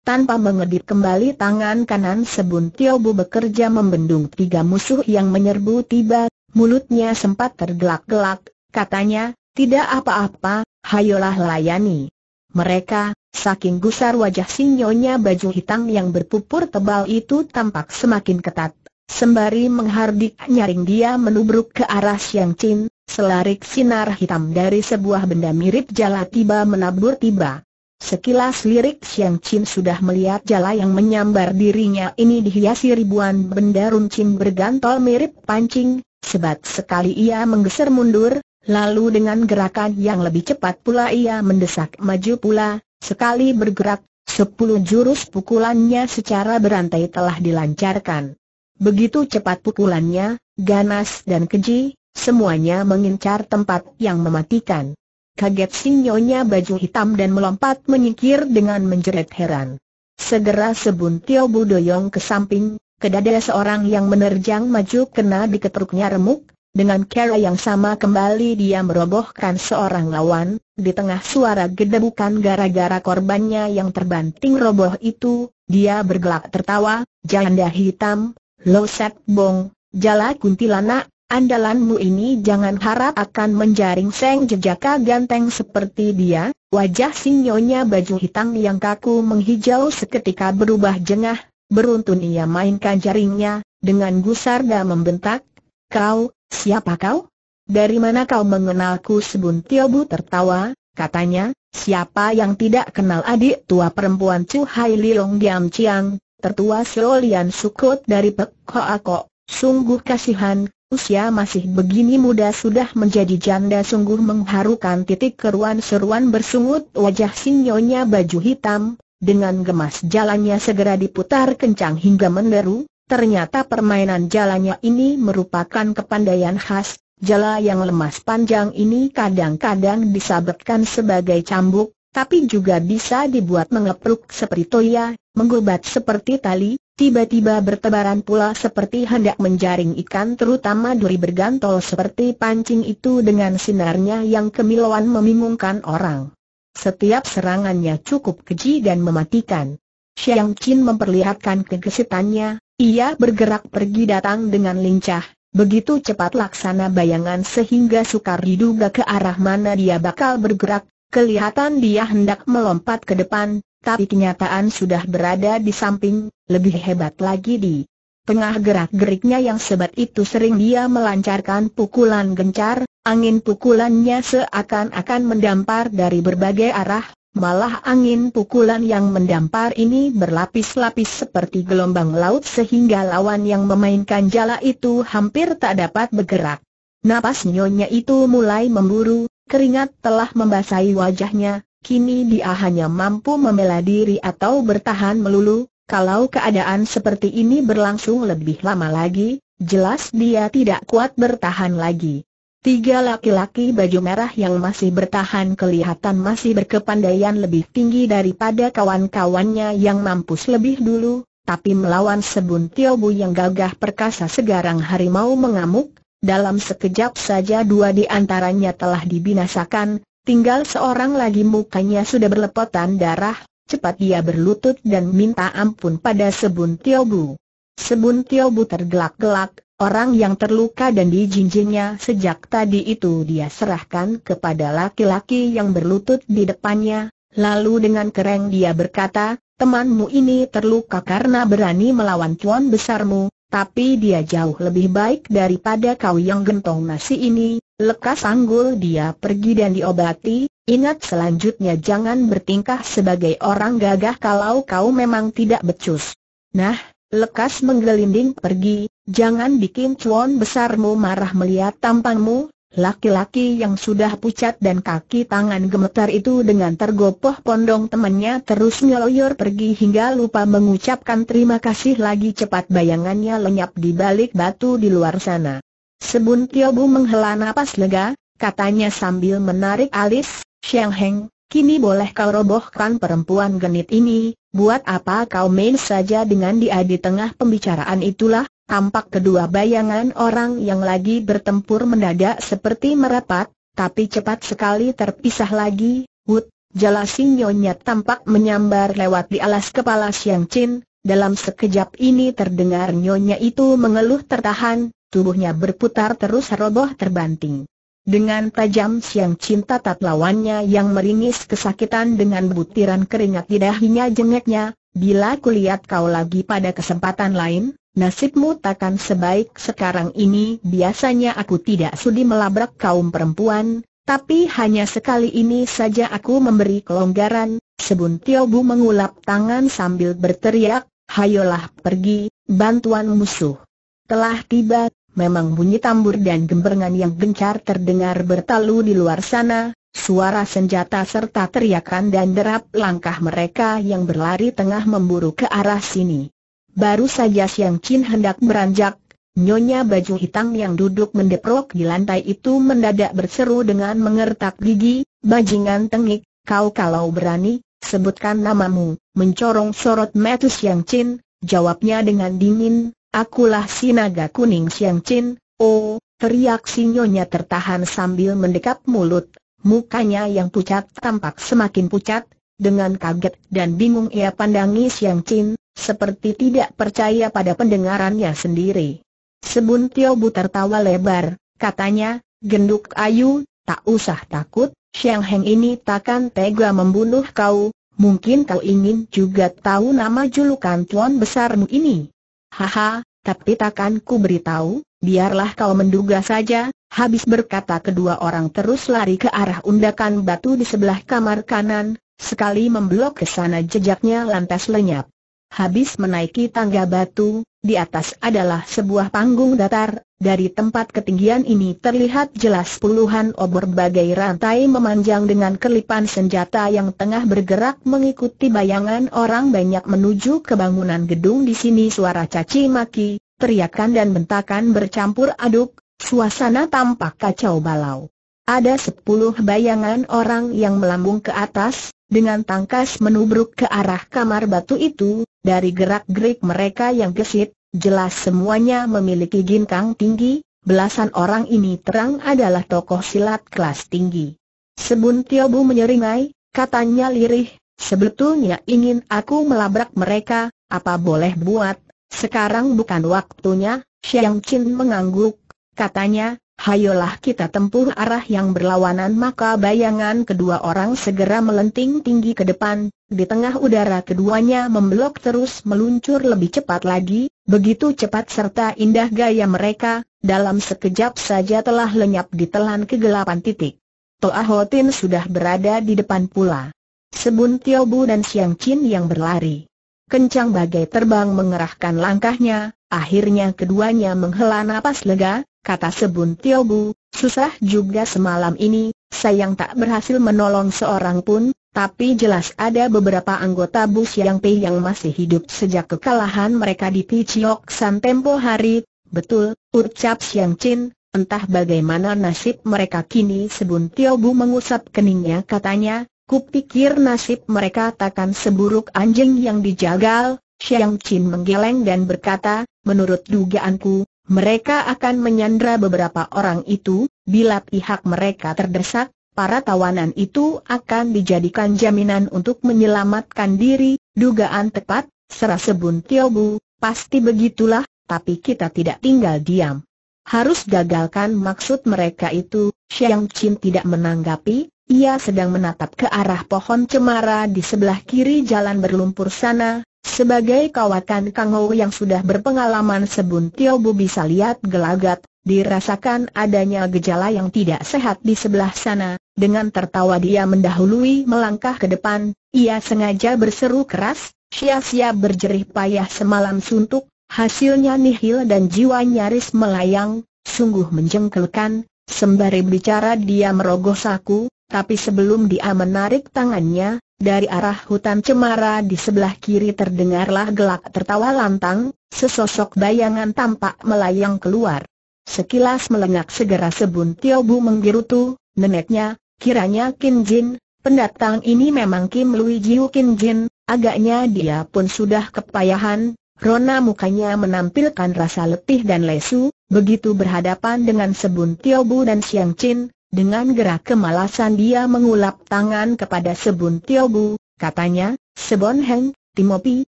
Tanpa mengedip kembali tangan kanan Sebun Tiobu bekerja membendung tiga musuh yang menyerbu tiba, mulutnya sempat tergelak-gelak, katanya, tidak apa-apa, hayolah layani. Mereka, saking gusar wajah sinyonya baju hitam yang berpupur tebal itu tampak semakin ketat, Sembari menghardik nyaring dia menubruk ke arah Siang Chin, selarik sinar hitam dari sebuah benda mirip jala tiba menabur tiba. Sekilas lirik Siang Chin sudah melihat jala yang menyambar dirinya ini dihiasi ribuan benda runcing bergantol mirip pancing, sebat sekali ia menggeser mundur, lalu dengan gerakan yang lebih cepat pula ia mendesak maju pula, sekali bergerak, sepuluh jurus pukulannya secara berantai telah dilancarkan. Begitu cepat pukulannya, ganas dan keji, semuanya mengincar tempat yang mematikan. Kaget sinyonya baju hitam dan melompat menyingkir dengan menjerit heran. Segera sebun sebuntio budoyong ke samping, dada seorang yang menerjang maju kena diketruknya remuk, dengan cara yang sama kembali dia merobohkan seorang lawan, di tengah suara gedebukan gara-gara korbannya yang terbanting roboh itu, dia bergelak tertawa, janda hitam, Lo set Bong, jala kuntilanak, andalanmu ini jangan harap akan menjaring Seng Jejaka ganteng seperti dia, wajah sinyonya baju hitam yang kaku menghijau seketika berubah jengah, beruntun ia mainkan jaringnya, dengan gusar dan membentak, kau, siapa kau? Dari mana kau mengenalku sebun Tiobu tertawa, katanya, siapa yang tidak kenal adik tua perempuan Chu Hai Lilong Diam Chiang, tertua Sholian Sukut dari Pek Hoako, sungguh kasihan, usia masih begini muda sudah menjadi janda sungguh mengharukan titik keruan seruan bersungut wajah sinyonya baju hitam, dengan gemas jalannya segera diputar kencang hingga menderu, ternyata permainan jalannya ini merupakan kepandaian khas, jala yang lemas panjang ini kadang-kadang disabetkan sebagai cambuk, tapi juga bisa dibuat mengepruk seperti toya, menggobat seperti tali, tiba-tiba bertebaran pula seperti hendak menjaring ikan terutama duri bergantol seperti pancing itu dengan sinarnya yang kemilauan membingungkan orang. Setiap serangannya cukup keji dan mematikan. Xiang Qin memperlihatkan kegesitannya, ia bergerak pergi datang dengan lincah, Begitu cepat laksana bayangan sehingga sukar diduga ke arah mana dia bakal bergerak, Kelihatan dia hendak melompat ke depan, tapi kenyataan sudah berada di samping, lebih hebat lagi di tengah gerak-geriknya yang sebat itu sering dia melancarkan pukulan gencar, angin pukulannya seakan-akan mendampar dari berbagai arah, malah angin pukulan yang mendampar ini berlapis-lapis seperti gelombang laut sehingga lawan yang memainkan jala itu hampir tak dapat bergerak. Napas nyonya itu mulai memburu, Keringat telah membasahi wajahnya, kini dia hanya mampu membela diri atau bertahan melulu, kalau keadaan seperti ini berlangsung lebih lama lagi, jelas dia tidak kuat bertahan lagi. Tiga laki-laki baju merah yang masih bertahan kelihatan masih berkepandaian lebih tinggi daripada kawan-kawannya yang mampus lebih dulu, tapi melawan sebuntil bu yang gagah perkasa segarang harimau mengamuk, dalam sekejap saja dua di antaranya telah dibinasakan, tinggal seorang lagi mukanya sudah berlepotan darah, cepat dia berlutut dan minta ampun pada Sebun Tiobu. Sebun Tiobu tergelak-gelak, orang yang terluka dan dijinjingnya sejak tadi itu dia serahkan kepada laki-laki yang berlutut di depannya, lalu dengan kereng dia berkata, temanmu ini terluka karena berani melawan tuan besarmu, tapi dia jauh lebih baik daripada kau yang gentong nasi ini, lekas anggul dia pergi dan diobati, ingat selanjutnya jangan bertingkah sebagai orang gagah kalau kau memang tidak becus. Nah, lekas menggelinding pergi, jangan bikin cuan besarmu marah melihat tampangmu, Laki-laki yang sudah pucat dan kaki tangan gemetar itu dengan tergopoh pondong temannya terus ngeloyor pergi hingga lupa mengucapkan terima kasih lagi cepat bayangannya lenyap di balik batu di luar sana. Sebun Tiobu menghela napas lega, katanya sambil menarik alis, Xiang Heng, kini boleh kau robohkan perempuan genit ini, buat apa kau main saja dengan dia di tengah pembicaraan itulah, Tampak kedua bayangan orang yang lagi bertempur mendadak seperti merapat, tapi cepat sekali terpisah lagi, Wut, jelasin nyonya tampak menyambar lewat di alas kepala Siang Chin, dalam sekejap ini terdengar nyonya itu mengeluh tertahan, tubuhnya berputar terus roboh terbanting. Dengan tajam Siang Chin tat lawannya yang meringis kesakitan dengan butiran keringat di dahinya jengeknya, bila kulihat kau lagi pada kesempatan lain, nasibmu takkan sebaik sekarang ini Biasanya aku tidak sudi melabrak kaum perempuan, tapi hanya sekali ini saja aku memberi kelonggaran Sebuntil Bu mengulap tangan sambil berteriak, hayolah pergi, bantuan musuh Telah tiba, memang bunyi tambur dan gembengan yang gencar terdengar bertalu di luar sana Suara senjata serta teriakan dan derap langkah mereka yang berlari tengah memburu ke arah sini Baru saja Siang Chin hendak beranjak, Nyonya baju hitam yang duduk mendeprok di lantai itu mendadak berseru dengan mengertak gigi, Bajingan tengik, kau kalau berani, sebutkan namamu, mencorong sorot metu Siang Chin, jawabnya dengan dingin, akulah si naga kuning Siang Chin, oh, teriak si Nyonya tertahan sambil mendekap mulut, mukanya yang pucat tampak semakin pucat, dengan kaget dan bingung ia pandangi Siang Chin, seperti tidak percaya pada pendengarannya sendiri. Sebun Tio Bu tertawa lebar, katanya, Genduk Ayu, tak usah takut, Xiang Heng ini takkan tega membunuh kau, mungkin kau ingin juga tahu nama julukan tuan besarmu ini. Haha, tapi takkan ku beritahu, biarlah kau menduga saja, habis berkata kedua orang terus lari ke arah undakan batu di sebelah kamar kanan, sekali memblok ke sana jejaknya lantas lenyap. Habis menaiki tangga batu, di atas adalah sebuah panggung datar, dari tempat ketinggian ini terlihat jelas puluhan obor bagai rantai memanjang dengan kelipan senjata yang tengah bergerak mengikuti bayangan orang banyak menuju ke bangunan gedung di sini suara caci maki, teriakan dan bentakan bercampur aduk, suasana tampak kacau balau. Ada sepuluh bayangan orang yang melambung ke atas, dengan tangkas menubruk ke arah kamar batu itu, dari gerak-gerik mereka yang gesit, jelas semuanya memiliki ginkang tinggi, belasan orang ini terang adalah tokoh silat kelas tinggi. Sebun bu menyeringai, katanya lirih, sebetulnya ingin aku melabrak mereka, apa boleh buat, sekarang bukan waktunya, Xiang Chin mengangguk, katanya, hayolah kita tempuh arah yang berlawanan maka bayangan kedua orang segera melenting tinggi ke depan, di tengah udara keduanya memblok terus meluncur lebih cepat lagi, begitu cepat serta indah gaya mereka, dalam sekejap saja telah lenyap di telan kegelapan titik. Toa Hotin sudah berada di depan pula. Sebun Tio dan Siang Chin yang berlari. Kencang bagai terbang mengerahkan langkahnya, akhirnya keduanya menghela napas lega, kata Sebun Tiobu, susah juga semalam ini, sayang tak berhasil menolong seorang pun, tapi jelas ada beberapa anggota Bus Yang Pei yang masih hidup sejak kekalahan mereka di Piciok San tempo hari, betul, ucap Siang Chin, entah bagaimana nasib mereka kini Sebun Tiobu mengusap keningnya katanya, kupikir nasib mereka takkan seburuk anjing yang dijagal, Siang Chin menggeleng dan berkata, menurut dugaanku, mereka akan menyandra beberapa orang itu, bila pihak mereka terdesak, para tawanan itu akan dijadikan jaminan untuk menyelamatkan diri, dugaan tepat, serasa Buntiobu, pasti begitulah, tapi kita tidak tinggal diam. Harus gagalkan maksud mereka itu, Xiang Qin tidak menanggapi, ia sedang menatap ke arah pohon cemara di sebelah kiri jalan berlumpur sana, sebagai kawatan Kang Ho yang sudah berpengalaman sebun Tio Bu bisa lihat gelagat, dirasakan adanya gejala yang tidak sehat di sebelah sana, dengan tertawa dia mendahului melangkah ke depan, ia sengaja berseru keras, sia-sia berjerih payah semalam suntuk, hasilnya nihil dan jiwa nyaris melayang, sungguh menjengkelkan, sembari bicara dia merogoh saku, tapi sebelum dia menarik tangannya, dari arah hutan cemara di sebelah kiri terdengarlah gelak tertawa lantang, sesosok bayangan tampak melayang keluar. Sekilas melengak segera sebun Tiobu menggerutu, neneknya, kiranya Kin Jin, pendatang ini memang Kim Lui Jiu Kin Jin, agaknya dia pun sudah kepayahan, rona mukanya menampilkan rasa letih dan lesu, begitu berhadapan dengan sebun Tiobu dan Siang Chin, dengan gerak kemalasan dia mengulap tangan kepada Sebun Tiobu, katanya, Sebon Heng, Timopi,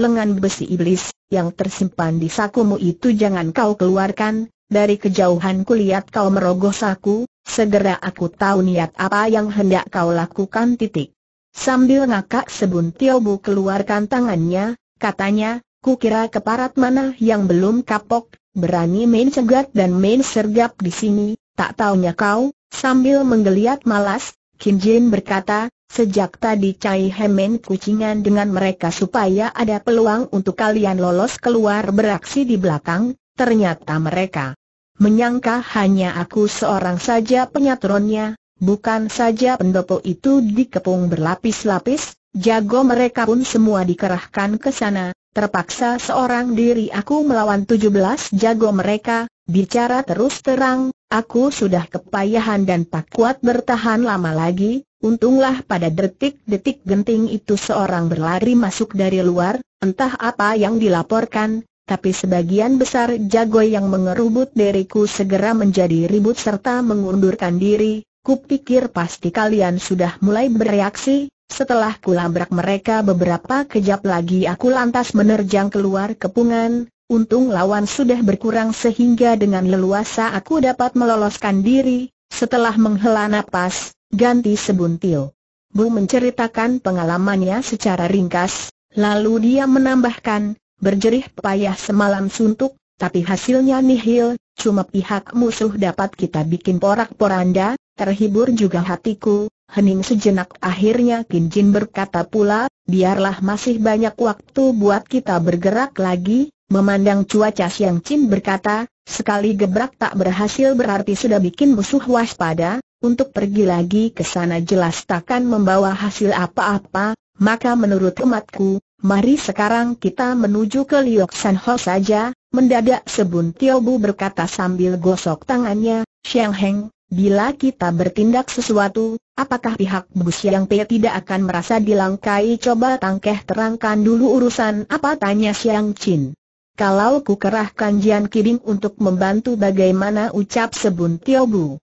lengan besi iblis, yang tersimpan di sakumu itu jangan kau keluarkan, dari kejauhan kulihat kau merogoh saku, segera aku tahu niat apa yang hendak kau lakukan titik. Sambil ngakak Sebun Tiobu keluarkan tangannya, katanya, ku kira keparat mana yang belum kapok, berani main cegat dan main sergap di sini, tak taunya kau, Sambil menggeliat malas, Kim Jin berkata, sejak tadi Cai Hemen kucingan dengan mereka supaya ada peluang untuk kalian lolos keluar beraksi di belakang, ternyata mereka menyangka hanya aku seorang saja penyatronnya, bukan saja pendopo itu dikepung berlapis-lapis, jago mereka pun semua dikerahkan ke sana, Terpaksa seorang diri aku melawan 17 jago mereka, bicara terus terang, aku sudah kepayahan dan tak kuat bertahan lama lagi, untunglah pada detik-detik genting itu seorang berlari masuk dari luar, entah apa yang dilaporkan, tapi sebagian besar jago yang mengerubut diriku segera menjadi ribut serta mengundurkan diri, Kupikir pasti kalian sudah mulai bereaksi, setelah kulabrak mereka beberapa kejap lagi aku lantas menerjang keluar kepungan, untung lawan sudah berkurang sehingga dengan leluasa aku dapat meloloskan diri, setelah menghela napas, ganti sebuntil. Bu menceritakan pengalamannya secara ringkas, lalu dia menambahkan, berjerih payah semalam suntuk, tapi hasilnya nihil, cuma pihak musuh dapat kita bikin porak-poranda, Terhibur juga hatiku, hening sejenak akhirnya Jin berkata pula, biarlah masih banyak waktu buat kita bergerak lagi, memandang cuaca Siang Chin berkata, sekali gebrak tak berhasil berarti sudah bikin musuh waspada, untuk pergi lagi ke sana jelas takkan membawa hasil apa-apa, maka menurut umatku, mari sekarang kita menuju ke Liok San Ho saja, mendadak sebun Tiobu berkata sambil gosok tangannya, Xiang Heng, Bila kita bertindak sesuatu, apakah pihak Bus Yang Pe tidak akan merasa dilangkai? Coba Tangkeh terangkan dulu urusan apa tanya Siang Chin. Kalau ku kerahkan Jian Kibing untuk membantu bagaimana ucap Sebun Tio Bu.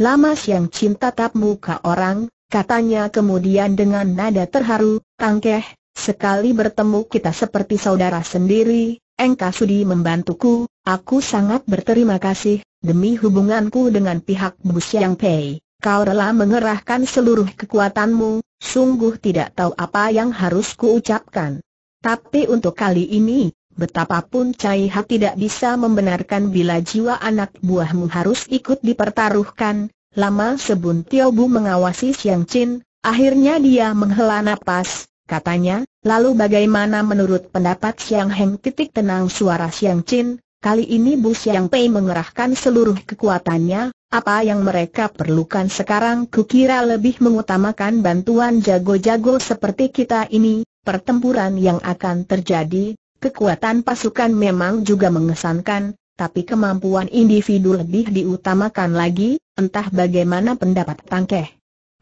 Lama Siang Chin tatap muka orang, katanya kemudian dengan nada terharu, Tangkeh, sekali bertemu kita seperti saudara sendiri, engkau sudi membantuku, aku sangat berterima kasih, Demi hubunganku dengan pihak Bu Siang Pei, kau rela mengerahkan seluruh kekuatanmu, sungguh tidak tahu apa yang harus kuucapkan. Tapi untuk kali ini, betapapun Cai Ha tidak bisa membenarkan bila jiwa anak buahmu harus ikut dipertaruhkan, lama sebun Tio Bu mengawasi Siang Chin, akhirnya dia menghela napas, katanya, lalu bagaimana menurut pendapat Siang Heng titik tenang suara Siang Chin, Kali ini Bu yang Pei mengerahkan seluruh kekuatannya, apa yang mereka perlukan sekarang kukira lebih mengutamakan bantuan jago-jago seperti kita ini, pertempuran yang akan terjadi, kekuatan pasukan memang juga mengesankan, tapi kemampuan individu lebih diutamakan lagi, entah bagaimana pendapat Tangkeh.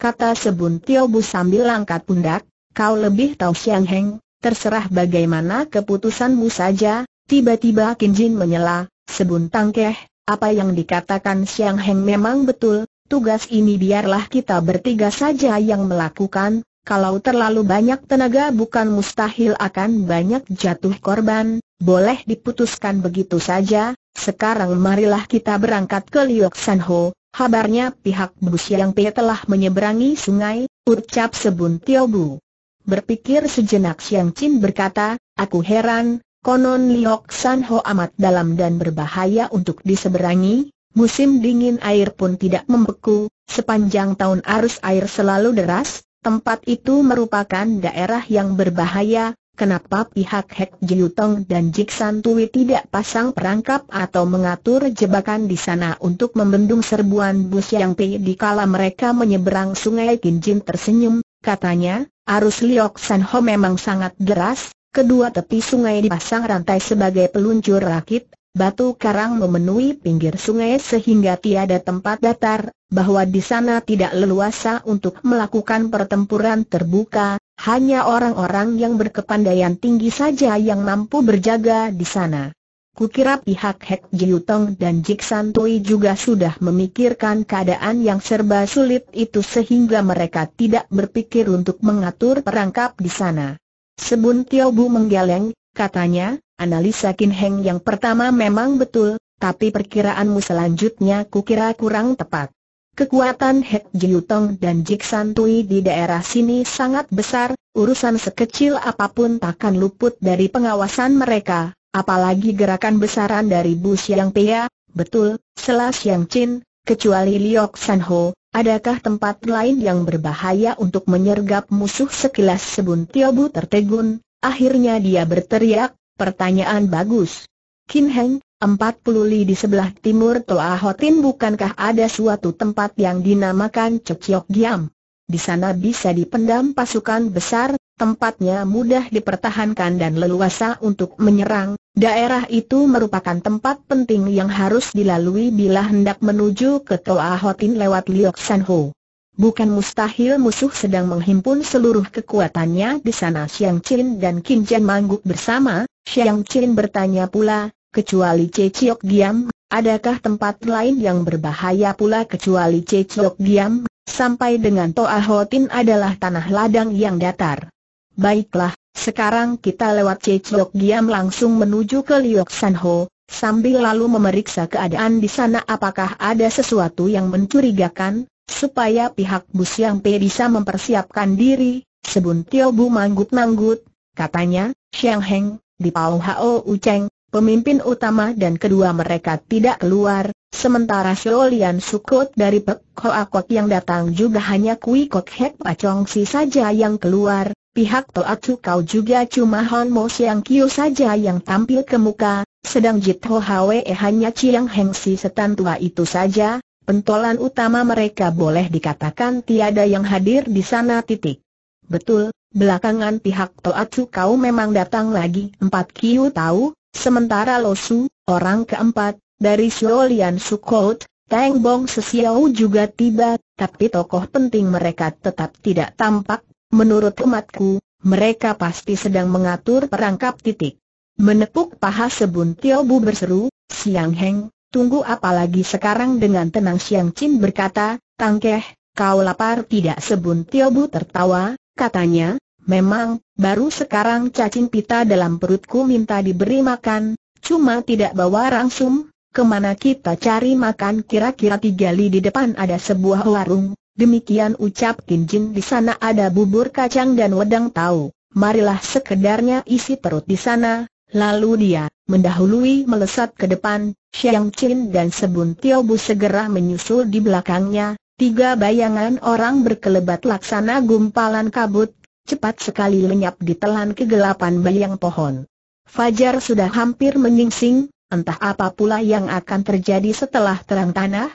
Kata Sebun Tiobu sambil langkat pundak, kau lebih tahu Siang Heng, terserah bagaimana keputusanmu saja, Tiba-tiba Jin menyela, sebuntang keh, apa yang dikatakan Siang Heng memang betul, tugas ini biarlah kita bertiga saja yang melakukan, kalau terlalu banyak tenaga bukan mustahil akan banyak jatuh korban, boleh diputuskan begitu saja, sekarang marilah kita berangkat ke Liok San Ho, habarnya pihak Bu Siang Pe telah menyeberangi sungai, ucap Sebun Tio Bu. Berpikir sejenak Siang Chin berkata, aku heran, Konon Liok San Ho amat dalam dan berbahaya untuk diseberangi, musim dingin air pun tidak membeku, sepanjang tahun arus air selalu deras, tempat itu merupakan daerah yang berbahaya, kenapa pihak Hek Jiutong dan Jiksan Tui tidak pasang perangkap atau mengatur jebakan di sana untuk membendung serbuan bus yang pi di kala mereka menyeberang sungai Kinjin tersenyum, katanya, arus Liok San Ho memang sangat deras, Kedua tepi sungai dipasang rantai sebagai peluncur rakit, batu karang memenuhi pinggir sungai sehingga tiada tempat datar, bahwa di sana tidak leluasa untuk melakukan pertempuran terbuka, hanya orang-orang yang berkepandaian tinggi saja yang mampu berjaga di sana. Kukira pihak Hek Jiutong dan Jik Santui juga sudah memikirkan keadaan yang serba sulit itu sehingga mereka tidak berpikir untuk mengatur perangkap di sana. Sebun Tio Bu menggeleng, katanya, analisa Kin Heng yang pertama memang betul, tapi perkiraanmu selanjutnya kukira kurang tepat. Kekuatan Hek Yutong dan Jik Tui di daerah sini sangat besar, urusan sekecil apapun takkan luput dari pengawasan mereka, apalagi gerakan besaran dari Bu Siang Pia, betul, Selas Yang Chin, kecuali Liok San Ho, Adakah tempat lain yang berbahaya untuk menyergap musuh sekilas sebun Tiobu tertegun? Akhirnya dia berteriak, pertanyaan bagus. Kin Heng, 40 li di sebelah timur Toa Hotin bukankah ada suatu tempat yang dinamakan Cekiok Giam? Di sana bisa dipendam pasukan besar, tempatnya mudah dipertahankan dan leluasa untuk menyerang, daerah itu merupakan tempat penting yang harus dilalui bila hendak menuju ke Toa Hotin lewat Liok San Ho. Bukan mustahil musuh sedang menghimpun seluruh kekuatannya di sana Siang Chin dan Kim Jan mangguk bersama, Siang Chin bertanya pula, kecuali Che Chiok diam, adakah tempat lain yang berbahaya pula kecuali Che Chiok diam? Sampai dengan Toa Hotin adalah tanah ladang yang datar. Baiklah, sekarang kita lewat Cecok Giam langsung menuju ke Liok San Ho, sambil lalu memeriksa keadaan di sana apakah ada sesuatu yang mencurigakan, supaya pihak Bus Yang Pe bisa mempersiapkan diri, sebun Tio Bu manggut-manggut, katanya, Xiang Heng, di Pao Hao Uceng, pemimpin utama dan kedua mereka tidak keluar, sementara Siolian Sukut dari Pek Hoa Kok yang datang juga hanya Kui Kok Hek Pacong Si saja yang keluar, pihak Toacu kau juga cuma Hon Mo Siang Kiu saja yang tampil ke muka, sedang Jit Ho Hwe hanya Chiang Heng Si setan tua itu saja, pentolan utama mereka boleh dikatakan tiada yang hadir di sana titik. Betul, belakangan pihak Toacu kau memang datang lagi empat Kiu tahu, sementara Losu, orang keempat, dari Sholian Sukot, Teng Bong Sesiau juga tiba, tapi tokoh penting mereka tetap tidak tampak Menurut umatku, mereka pasti sedang mengatur perangkap titik. Menepuk paha sebun Tio Bu berseru, Siang Heng, tunggu apalagi sekarang dengan tenang Siang Chin berkata, Tangkeh, kau lapar tidak sebun Tio Bu tertawa, katanya, memang, baru sekarang cacing pita dalam perutku minta diberi makan, cuma tidak bawa rangsum, kemana kita cari makan kira-kira tiga li di depan ada sebuah warung, Demikian ucap Kinjin di sana ada bubur kacang dan wedang tahu, marilah sekedarnya isi perut di sana, lalu dia, mendahului melesat ke depan, Xiang Qin dan Sebun Tiao Bu segera menyusul di belakangnya, tiga bayangan orang berkelebat laksana gumpalan kabut, cepat sekali lenyap ditelan kegelapan bayang pohon. Fajar sudah hampir menyingsing, entah apa pula yang akan terjadi setelah terang tanah,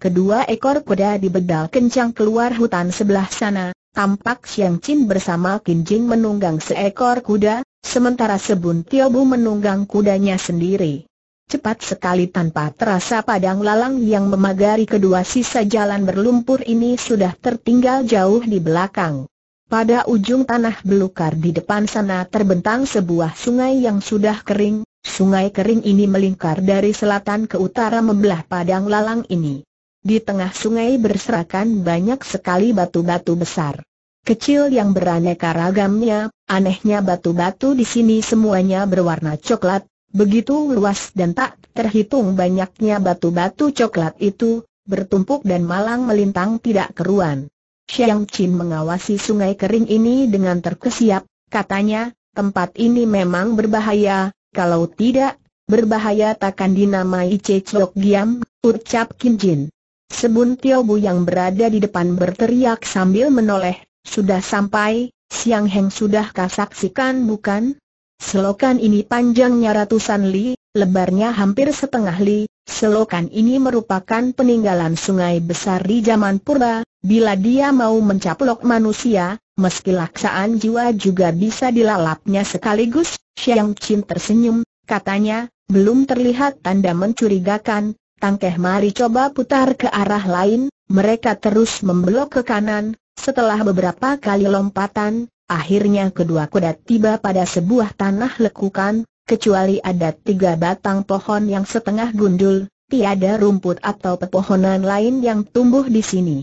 Kedua ekor kuda dibedal kencang keluar hutan sebelah sana, tampak Xiang Chin bersama Qin Jing menunggang seekor kuda, sementara Sebun Tiobu menunggang kudanya sendiri. Cepat sekali tanpa terasa padang lalang yang memagari kedua sisa jalan berlumpur ini sudah tertinggal jauh di belakang. Pada ujung tanah belukar di depan sana terbentang sebuah sungai yang sudah kering, sungai kering ini melingkar dari selatan ke utara membelah padang lalang ini. Di tengah sungai berserakan banyak sekali batu-batu besar. Kecil yang beraneka ragamnya, anehnya batu-batu di sini semuanya berwarna coklat, begitu luas dan tak terhitung banyaknya batu-batu coklat itu, bertumpuk dan malang melintang tidak keruan. Xiang Qin mengawasi sungai kering ini dengan terkesiap, katanya, tempat ini memang berbahaya, kalau tidak, berbahaya takkan dinamai Cecok Giam, ucap Kim Jin. Tio Bu yang berada di depan berteriak sambil menoleh, sudah sampai, Siang Heng sudah kasaksikan bukan? Selokan ini panjangnya ratusan li, lebarnya hampir setengah li, selokan ini merupakan peninggalan sungai besar di zaman purba, bila dia mau mencaplok manusia, meski laksaan jiwa juga bisa dilalapnya sekaligus, Siang Chin tersenyum, katanya, belum terlihat tanda mencurigakan, Tangkeh mari coba putar ke arah lain, mereka terus membelok ke kanan, setelah beberapa kali lompatan, akhirnya kedua kuda tiba pada sebuah tanah lekukan, kecuali ada tiga batang pohon yang setengah gundul, tiada rumput atau pepohonan lain yang tumbuh di sini.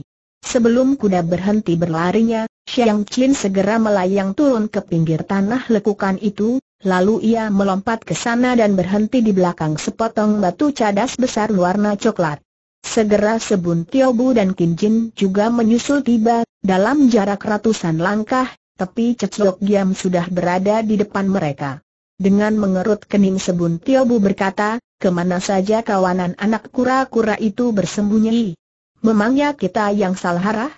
Sebelum kuda berhenti berlarinya, Xiang Qin segera melayang turun ke pinggir tanah lekukan itu, Lalu ia melompat ke sana dan berhenti di belakang sepotong batu cadas besar warna coklat. Segera Sebun Tiobu dan Kinjin juga menyusul tiba, dalam jarak ratusan langkah, tapi Ceclok Giam sudah berada di depan mereka. Dengan mengerut kening Sebun Tiobu berkata, kemana saja kawanan anak kura-kura itu bersembunyi? Memangnya kita yang salah arah?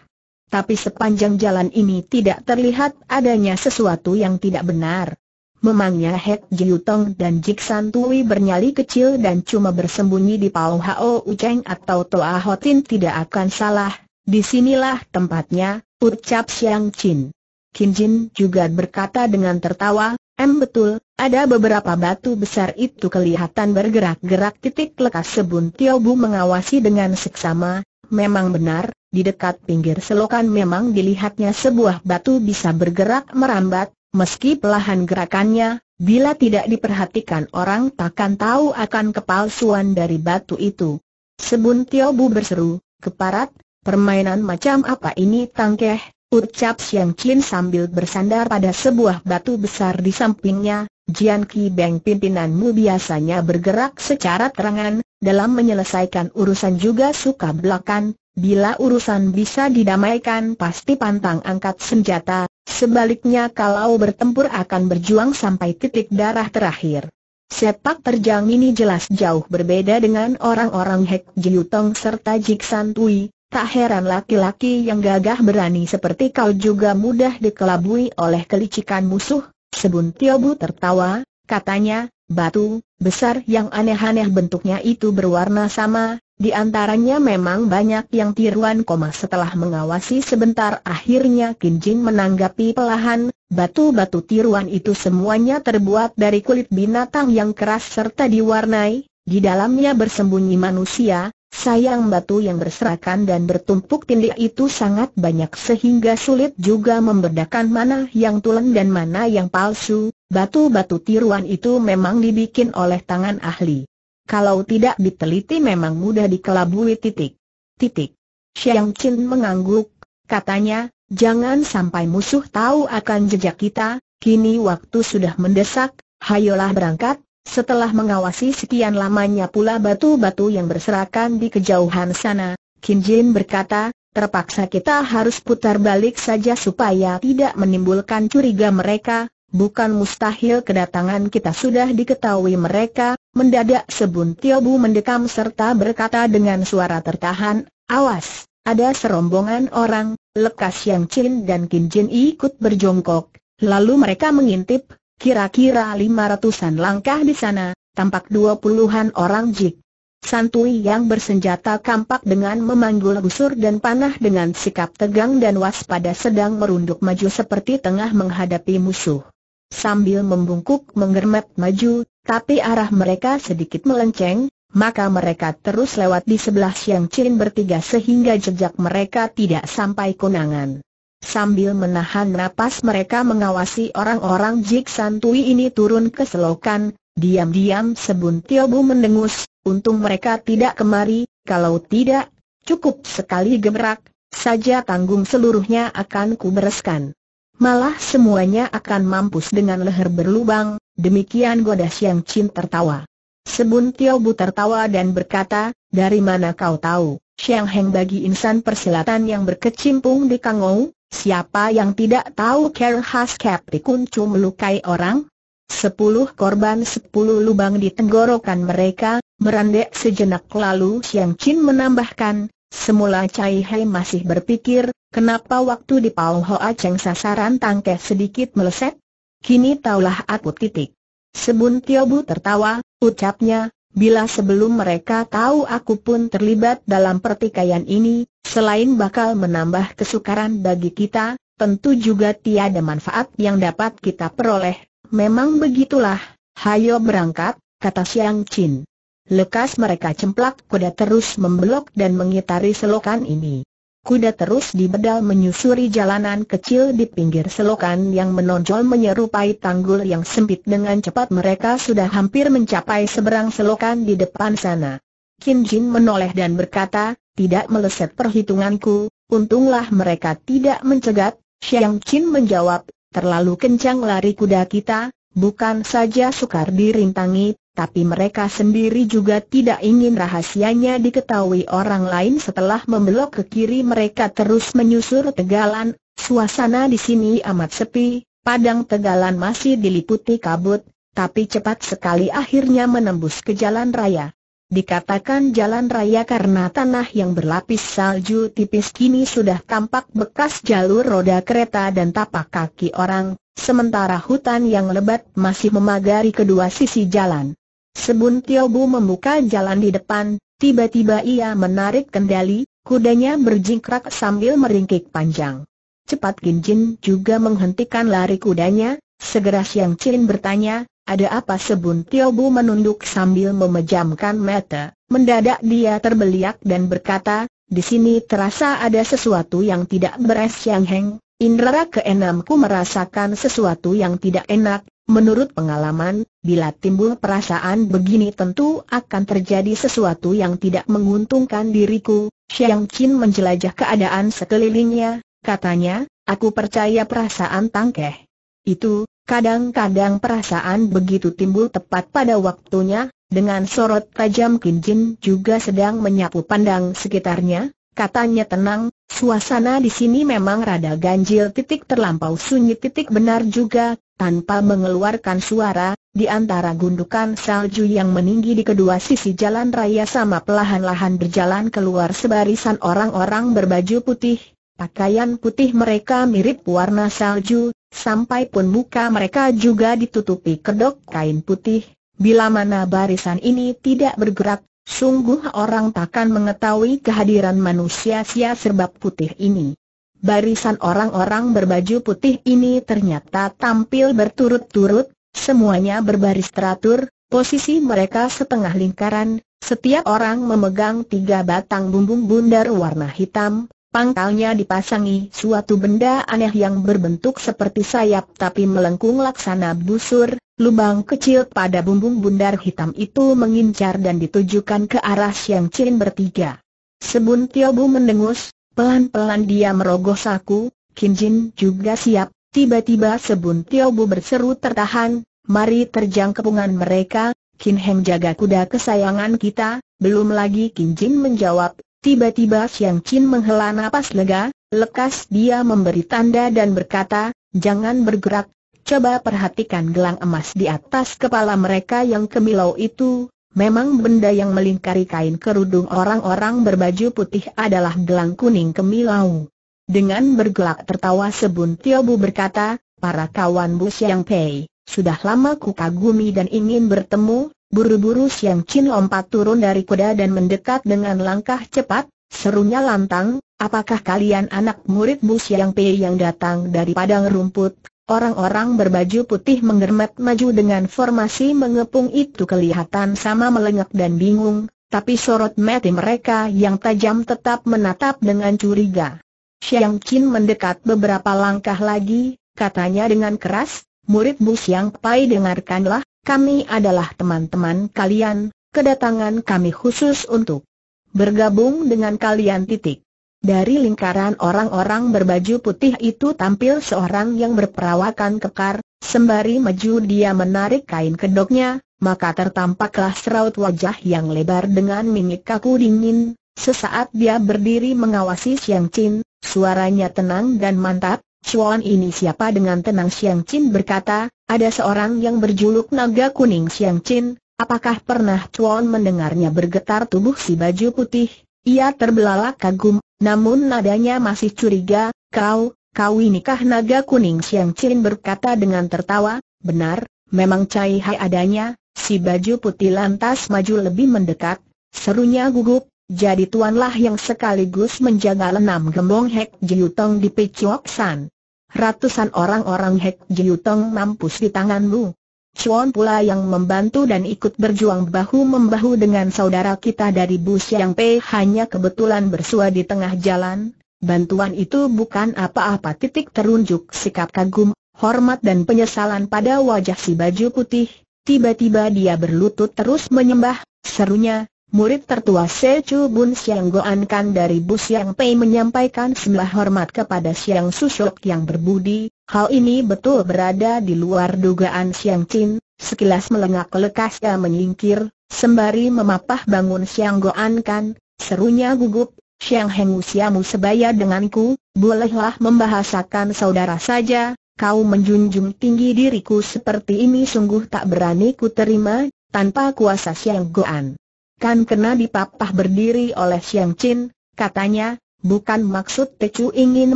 Tapi sepanjang jalan ini tidak terlihat adanya sesuatu yang tidak benar. Memangnya Het Jiutong dan Jik Santui bernyali kecil dan cuma bersembunyi di Pau Hao Uceng atau Toa Hotin tidak akan salah, disinilah tempatnya, ucap Siang Chin. Kinjin Jin juga berkata dengan tertawa, em betul, ada beberapa batu besar itu kelihatan bergerak-gerak titik lekas sebun Tiobu mengawasi dengan seksama, memang benar, di dekat pinggir selokan memang dilihatnya sebuah batu bisa bergerak merambat, Meski pelahan gerakannya, bila tidak diperhatikan orang takkan tahu akan kepalsuan dari batu itu. Sebun bu berseru, keparat, permainan macam apa ini tangkeh, ucap Siang Chin sambil bersandar pada sebuah batu besar di sampingnya, Jian Ki Beng pimpinanmu biasanya bergerak secara terangan, dalam menyelesaikan urusan juga suka belakan, Bila urusan bisa didamaikan pasti pantang angkat senjata, sebaliknya kalau bertempur akan berjuang sampai titik darah terakhir. Sepak terjang ini jelas jauh berbeda dengan orang-orang Hek Jiutong serta Jik Santui, tak heran laki-laki yang gagah berani seperti kau juga mudah dikelabui oleh kelicikan musuh, sebun Tiobu tertawa, katanya, batu, besar yang aneh-aneh bentuknya itu berwarna sama, di antaranya memang banyak yang tiruan koma setelah mengawasi sebentar akhirnya Kinjing menanggapi pelahan, batu-batu tiruan itu semuanya terbuat dari kulit binatang yang keras serta diwarnai, di dalamnya bersembunyi manusia, sayang batu yang berserakan dan bertumpuk tindik itu sangat banyak sehingga sulit juga membedakan mana yang tulen dan mana yang palsu, batu-batu tiruan itu memang dibikin oleh tangan ahli. Kalau tidak diteliti memang mudah dikelabui titik. Titik. Xiang Qin mengangguk, katanya, jangan sampai musuh tahu akan jejak kita, kini waktu sudah mendesak, hayolah berangkat, setelah mengawasi sekian lamanya pula batu-batu yang berserakan di kejauhan sana, Qin Jin berkata, terpaksa kita harus putar balik saja supaya tidak menimbulkan curiga mereka, Bukan mustahil kedatangan kita sudah diketahui mereka, mendadak sebun Bu mendekam serta berkata dengan suara tertahan, awas, ada serombongan orang, lekas yang Chin dan Kin Jin ikut berjongkok, lalu mereka mengintip, kira-kira lima ratusan langkah di sana, tampak dua puluhan orang jik. Santui yang bersenjata kampak dengan memanggul busur dan panah dengan sikap tegang dan waspada sedang merunduk maju seperti tengah menghadapi musuh sambil membungkuk menggermet maju, tapi arah mereka sedikit melenceng, maka mereka terus lewat di sebelah Siang cilin bertiga sehingga jejak mereka tidak sampai konangan. Sambil menahan napas mereka mengawasi orang-orang Jik Santui ini turun ke selokan, diam-diam sebun Tiobu mendengus, untung mereka tidak kemari, kalau tidak, cukup sekali gemerak, saja tanggung seluruhnya akan kubereskan malah semuanya akan mampus dengan leher berlubang, demikian goda Siang Chin tertawa. Sebun Tiao Bu tertawa dan berkata, dari mana kau tahu, Siang Heng bagi insan persilatan yang berkecimpung di Kangou, siapa yang tidak tahu care khas Caprikuncu melukai orang? Sepuluh korban sepuluh lubang di tenggorokan mereka, merendek sejenak lalu Siang Chin menambahkan, Semula Cai Hei masih berpikir, kenapa waktu di Pau Hoa Cheng sasaran tangkeh sedikit meleset? Kini taulah aku titik. Sebun tio bu tertawa, ucapnya, bila sebelum mereka tahu aku pun terlibat dalam pertikaian ini, selain bakal menambah kesukaran bagi kita, tentu juga tiada manfaat yang dapat kita peroleh. Memang begitulah, hayo berangkat, kata Siang Chin. Lekas mereka cemplak kuda terus membelok dan mengitari selokan ini. Kuda terus dibedal menyusuri jalanan kecil di pinggir selokan yang menonjol menyerupai tanggul yang sempit dengan cepat mereka sudah hampir mencapai seberang selokan di depan sana. Kin Jin menoleh dan berkata, tidak meleset perhitunganku, untunglah mereka tidak mencegat, Xiang Qin menjawab, terlalu kencang lari kuda kita, bukan saja sukar dirintangi, tapi mereka sendiri juga tidak ingin rahasianya diketahui orang lain setelah membelok ke kiri mereka terus menyusur tegalan, suasana di sini amat sepi, padang tegalan masih diliputi kabut, tapi cepat sekali akhirnya menembus ke jalan raya. Dikatakan jalan raya karena tanah yang berlapis salju tipis kini sudah tampak bekas jalur roda kereta dan tapak kaki orang, sementara hutan yang lebat masih memagari kedua sisi jalan. Tio Bu membuka jalan di depan, tiba-tiba ia menarik kendali, kudanya berjingkrak sambil meringkik panjang. Cepat Jin juga menghentikan lari kudanya, segera Siang Chin bertanya, ada apa Tio Bu menunduk sambil memejamkan mata, mendadak dia terbeliak dan berkata, di sini terasa ada sesuatu yang tidak beres Siang Heng, Indra keenamku merasakan sesuatu yang tidak enak, Menurut pengalaman, bila timbul perasaan begini tentu akan terjadi sesuatu yang tidak menguntungkan diriku. Xiang Qin menjelajah keadaan sekelilingnya, katanya, aku percaya perasaan tangkeh. Itu, kadang-kadang perasaan begitu timbul tepat pada waktunya, dengan sorot tajam Qin Jin juga sedang menyapu pandang sekitarnya, katanya tenang, suasana di sini memang rada ganjil titik terlampau sunyi titik benar juga, tanpa mengeluarkan suara, di antara gundukan salju yang meninggi di kedua sisi jalan raya sama pelahan-lahan berjalan keluar sebarisan orang-orang berbaju putih, pakaian putih mereka mirip warna salju, sampai pun muka mereka juga ditutupi kedok kain putih, bila mana barisan ini tidak bergerak, sungguh orang takkan mengetahui kehadiran manusia sia serbab putih ini. Barisan orang-orang berbaju putih ini ternyata tampil berturut-turut, semuanya berbaris teratur, posisi mereka setengah lingkaran, setiap orang memegang tiga batang bumbung bundar warna hitam, pangkalnya dipasangi suatu benda aneh yang berbentuk seperti sayap tapi melengkung laksana busur, lubang kecil pada bumbung bundar hitam itu mengincar dan ditujukan ke arah Siang cilin bertiga. Sebun Tiobu mendengus, Pelan-pelan dia merogoh saku, Kinjin juga siap, tiba-tiba Sebun Bu berseru tertahan, mari terjang kepungan mereka, Kin Heng jaga kuda kesayangan kita, belum lagi Kinjin menjawab, tiba-tiba Siang Chin menghela napas lega, lekas dia memberi tanda dan berkata, jangan bergerak, coba perhatikan gelang emas di atas kepala mereka yang kemilau itu, Memang benda yang melingkari kain kerudung orang-orang berbaju putih adalah gelang kuning kemilau. Dengan bergelak tertawa Sebun Tiobu berkata, para kawan Bu Siang Pei, sudah lama ku kagumi dan ingin bertemu, buru-buru Siang Chin lompat turun dari kuda dan mendekat dengan langkah cepat, serunya lantang, apakah kalian anak murid Bu Siang Pei yang datang dari padang rumput, Orang-orang berbaju putih menggermet maju dengan formasi mengepung itu kelihatan sama melengak dan bingung, tapi sorot mati mereka yang tajam tetap menatap dengan curiga. Xiang Qin mendekat beberapa langkah lagi, katanya dengan keras, murid Bu Xiang Pai dengarkanlah, kami adalah teman-teman kalian, kedatangan kami khusus untuk bergabung dengan kalian titik. Dari lingkaran orang-orang berbaju putih itu tampil seorang yang berperawakan kekar, sembari maju dia menarik kain kedoknya, maka tertampaklah seraut wajah yang lebar dengan mimik kaku dingin, sesaat dia berdiri mengawasi Siang Chin, suaranya tenang dan mantap, Chuan ini siapa dengan tenang Siang Chin berkata, ada seorang yang berjuluk naga kuning Siang Chin, apakah pernah Chuan mendengarnya bergetar tubuh si baju putih? Ia terbelalak kagum, namun nadanya masih curiga, kau, kau ini kah naga kuning Siang Chin berkata dengan tertawa, benar, memang Cai Hai adanya, si baju putih lantas maju lebih mendekat, serunya gugup, jadi tuanlah yang sekaligus menjaga enam gembong Hek Jiutong di Peciok San. Ratusan orang-orang Hek Jiutong mampus di tanganmu. Chuan pula yang membantu dan ikut berjuang bahu-membahu dengan saudara kita dari Bu Siang Pei hanya kebetulan bersua di tengah jalan, bantuan itu bukan apa-apa titik terunjuk sikap kagum, hormat dan penyesalan pada wajah si baju putih, tiba-tiba dia berlutut terus menyembah, serunya, Murid tertua Se Chu Bun Siang Goan Kan dari Bu Siang Pei menyampaikan sembah hormat kepada Siang Susuk yang berbudi, Hal ini betul berada di luar dugaan Siang Chin, sekilas melengak lekas ia menyingkir, sembari memapah bangun Siang Goan kan, serunya gugup, Siang Heng usiamu sebaya denganku, bolehlah membahasakan saudara saja, kau menjunjung tinggi diriku seperti ini sungguh tak berani ku terima, tanpa kuasa Siang Goan. Kan kena dipapah berdiri oleh Siang Chin, katanya, Bukan maksud Pecu ingin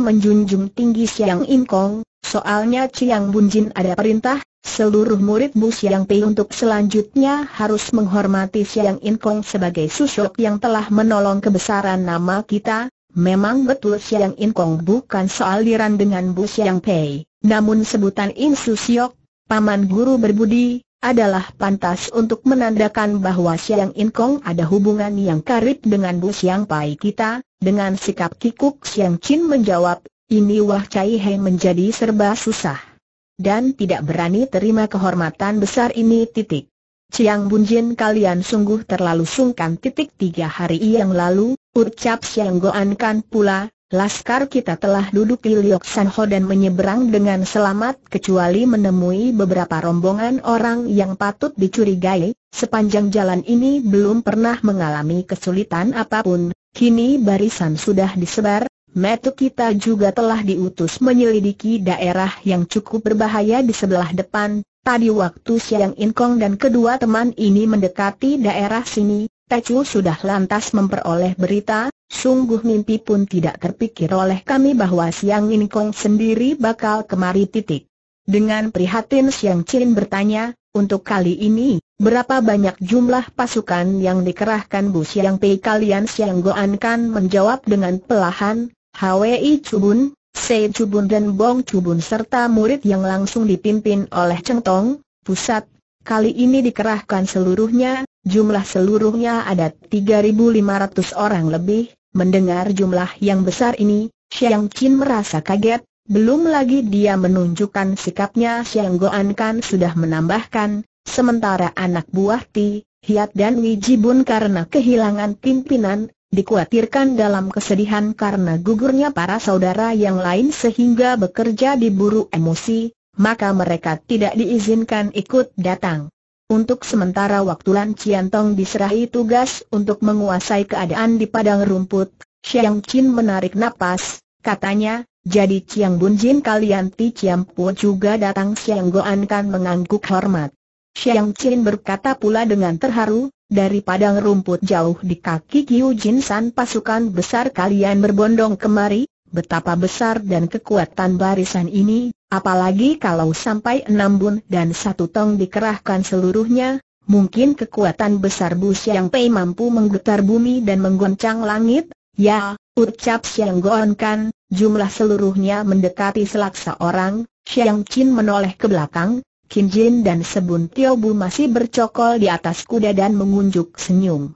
menjunjung tinggi Siang In Kong, soalnya Bun Bunjin ada perintah, seluruh murid Bu Siang Pei untuk selanjutnya harus menghormati Siang In Kong sebagai susuk yang telah menolong kebesaran nama kita. Memang betul Siang In Kong bukan soaliran dengan Bu Siang Pei, namun sebutan In Susiok, paman guru berbudi, adalah pantas untuk menandakan bahwa Siang Inkong ada hubungan yang karib dengan Bu Siang Pai kita, dengan sikap kikuk Siang Chin menjawab, ini Wah Chai Hei menjadi serba susah. Dan tidak berani terima kehormatan besar ini titik. Siang Bunjin kalian sungguh terlalu sungkan titik tiga hari yang lalu, ucap Siang Goan kan pula, Laskar kita telah duduk di Liok Sanho dan menyeberang dengan selamat kecuali menemui beberapa rombongan orang yang patut dicurigai, sepanjang jalan ini belum pernah mengalami kesulitan apapun, kini barisan sudah disebar, metu kita juga telah diutus menyelidiki daerah yang cukup berbahaya di sebelah depan, tadi waktu siang Inkong dan kedua teman ini mendekati daerah sini, Tecu sudah lantas memperoleh berita, Sungguh mimpi pun tidak terpikir oleh kami bahwa Siang Kong sendiri bakal kemari titik. Dengan prihatin Siang Chin bertanya, untuk kali ini, berapa banyak jumlah pasukan yang dikerahkan Bu Siang Pei kalian Siang Goan kan menjawab dengan pelahan, Hwi Cubun, Sei Cubun dan Bong Cubun serta murid yang langsung dipimpin oleh Cheng Tong, pusat, kali ini dikerahkan seluruhnya, jumlah seluruhnya ada 3.500 orang lebih, Mendengar jumlah yang besar ini, Xiang Qin merasa kaget, belum lagi dia menunjukkan sikapnya Xiang Goan kan sudah menambahkan, sementara anak buah Ti, Hiat dan Wijibun karena kehilangan pimpinan, dikhawatirkan dalam kesedihan karena gugurnya para saudara yang lain sehingga bekerja diburu emosi, maka mereka tidak diizinkan ikut datang. Untuk sementara waktu Lan Ciantong diserahi tugas untuk menguasai keadaan di padang rumput, Xiang Qin menarik napas, katanya, jadi Ciang Bun Jin kalian Ti Ciam Po juga datang Xiang Goan kan mengangguk hormat. Xiang Qin berkata pula dengan terharu, dari padang rumput jauh di kaki Kiu Jin San pasukan besar kalian berbondong kemari, betapa besar dan kekuatan barisan ini, apalagi kalau sampai enam bun dan satu tong dikerahkan seluruhnya, mungkin kekuatan besar Bu yang Pei mampu menggetar bumi dan menggoncang langit, ya, ucap Siang Goan kan, jumlah seluruhnya mendekati selaksa orang, Siang Chin menoleh ke belakang, Kin Jin dan Sebun Tio Bu masih bercokol di atas kuda dan mengunjuk senyum.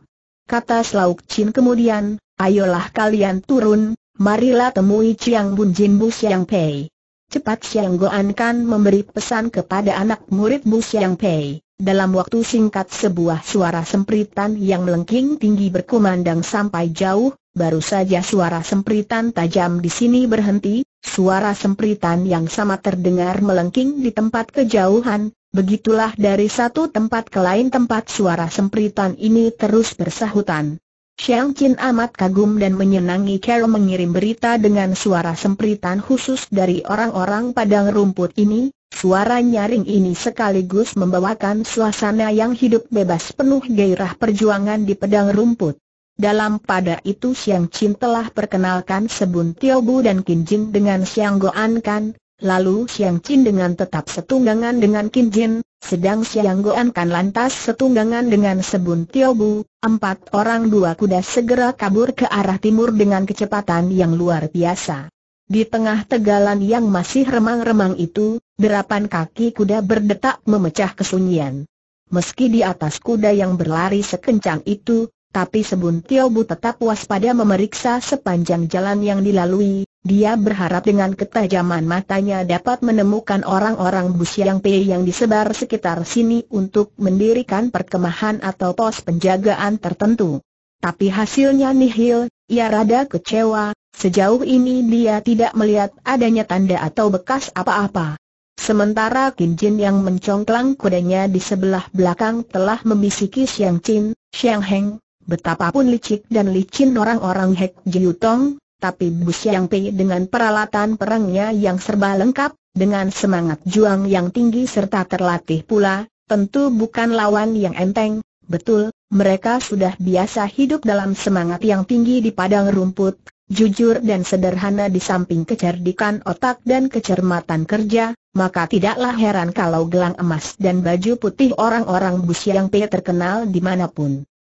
Kata Slauk Chin kemudian, ayolah kalian turun, marilah temui Chiang Bun Jin Bu Siang Pei. Cepat Siang Goan kan memberi pesan kepada anak murid Bu Siang Pei. Dalam waktu singkat sebuah suara sempritan yang melengking tinggi berkumandang sampai jauh, baru saja suara sempritan tajam di sini berhenti, suara sempritan yang sama terdengar melengking di tempat kejauhan, Begitulah dari satu tempat ke lain tempat suara sempritan ini terus bersahutan. Xiang Qin amat kagum dan menyenangi Carol mengirim berita dengan suara sempritan khusus dari orang-orang padang rumput ini, suara nyaring ini sekaligus membawakan suasana yang hidup bebas penuh gairah perjuangan di pedang rumput. Dalam pada itu Xiang Qin telah perkenalkan Sebun Tiobu dan Qin dengan Xiang Goan Kan, Lalu Xiang Qin dengan tetap setunggangan dengan Qin Jin, sedang Xiang Goan kan lantas setunggangan dengan Sebun Tiobu, Bu, empat orang dua kuda segera kabur ke arah timur dengan kecepatan yang luar biasa. Di tengah tegalan yang masih remang-remang itu, derapan kaki kuda berdetak memecah kesunyian. Meski di atas kuda yang berlari sekencang itu, tapi Sebun Tiobu Bu tetap waspada memeriksa sepanjang jalan yang dilalui, dia berharap dengan ketajaman matanya dapat menemukan orang-orang yang Pei yang disebar sekitar sini untuk mendirikan perkemahan atau pos penjagaan tertentu. Tapi hasilnya nihil, ia rada kecewa, sejauh ini dia tidak melihat adanya tanda atau bekas apa-apa. Sementara Jin yang mencongklang kudanya di sebelah belakang telah membisiki Xiang Chin, Xiang Heng, betapapun licik dan licin orang-orang Hek Tong, tapi Bu Siang Pei dengan peralatan perangnya yang serba lengkap, dengan semangat juang yang tinggi serta terlatih pula, tentu bukan lawan yang enteng, betul, mereka sudah biasa hidup dalam semangat yang tinggi di padang rumput, jujur dan sederhana di samping kecerdikan otak dan kecermatan kerja, maka tidaklah heran kalau gelang emas dan baju putih orang-orang Bu Siang Pei terkenal dimanapun.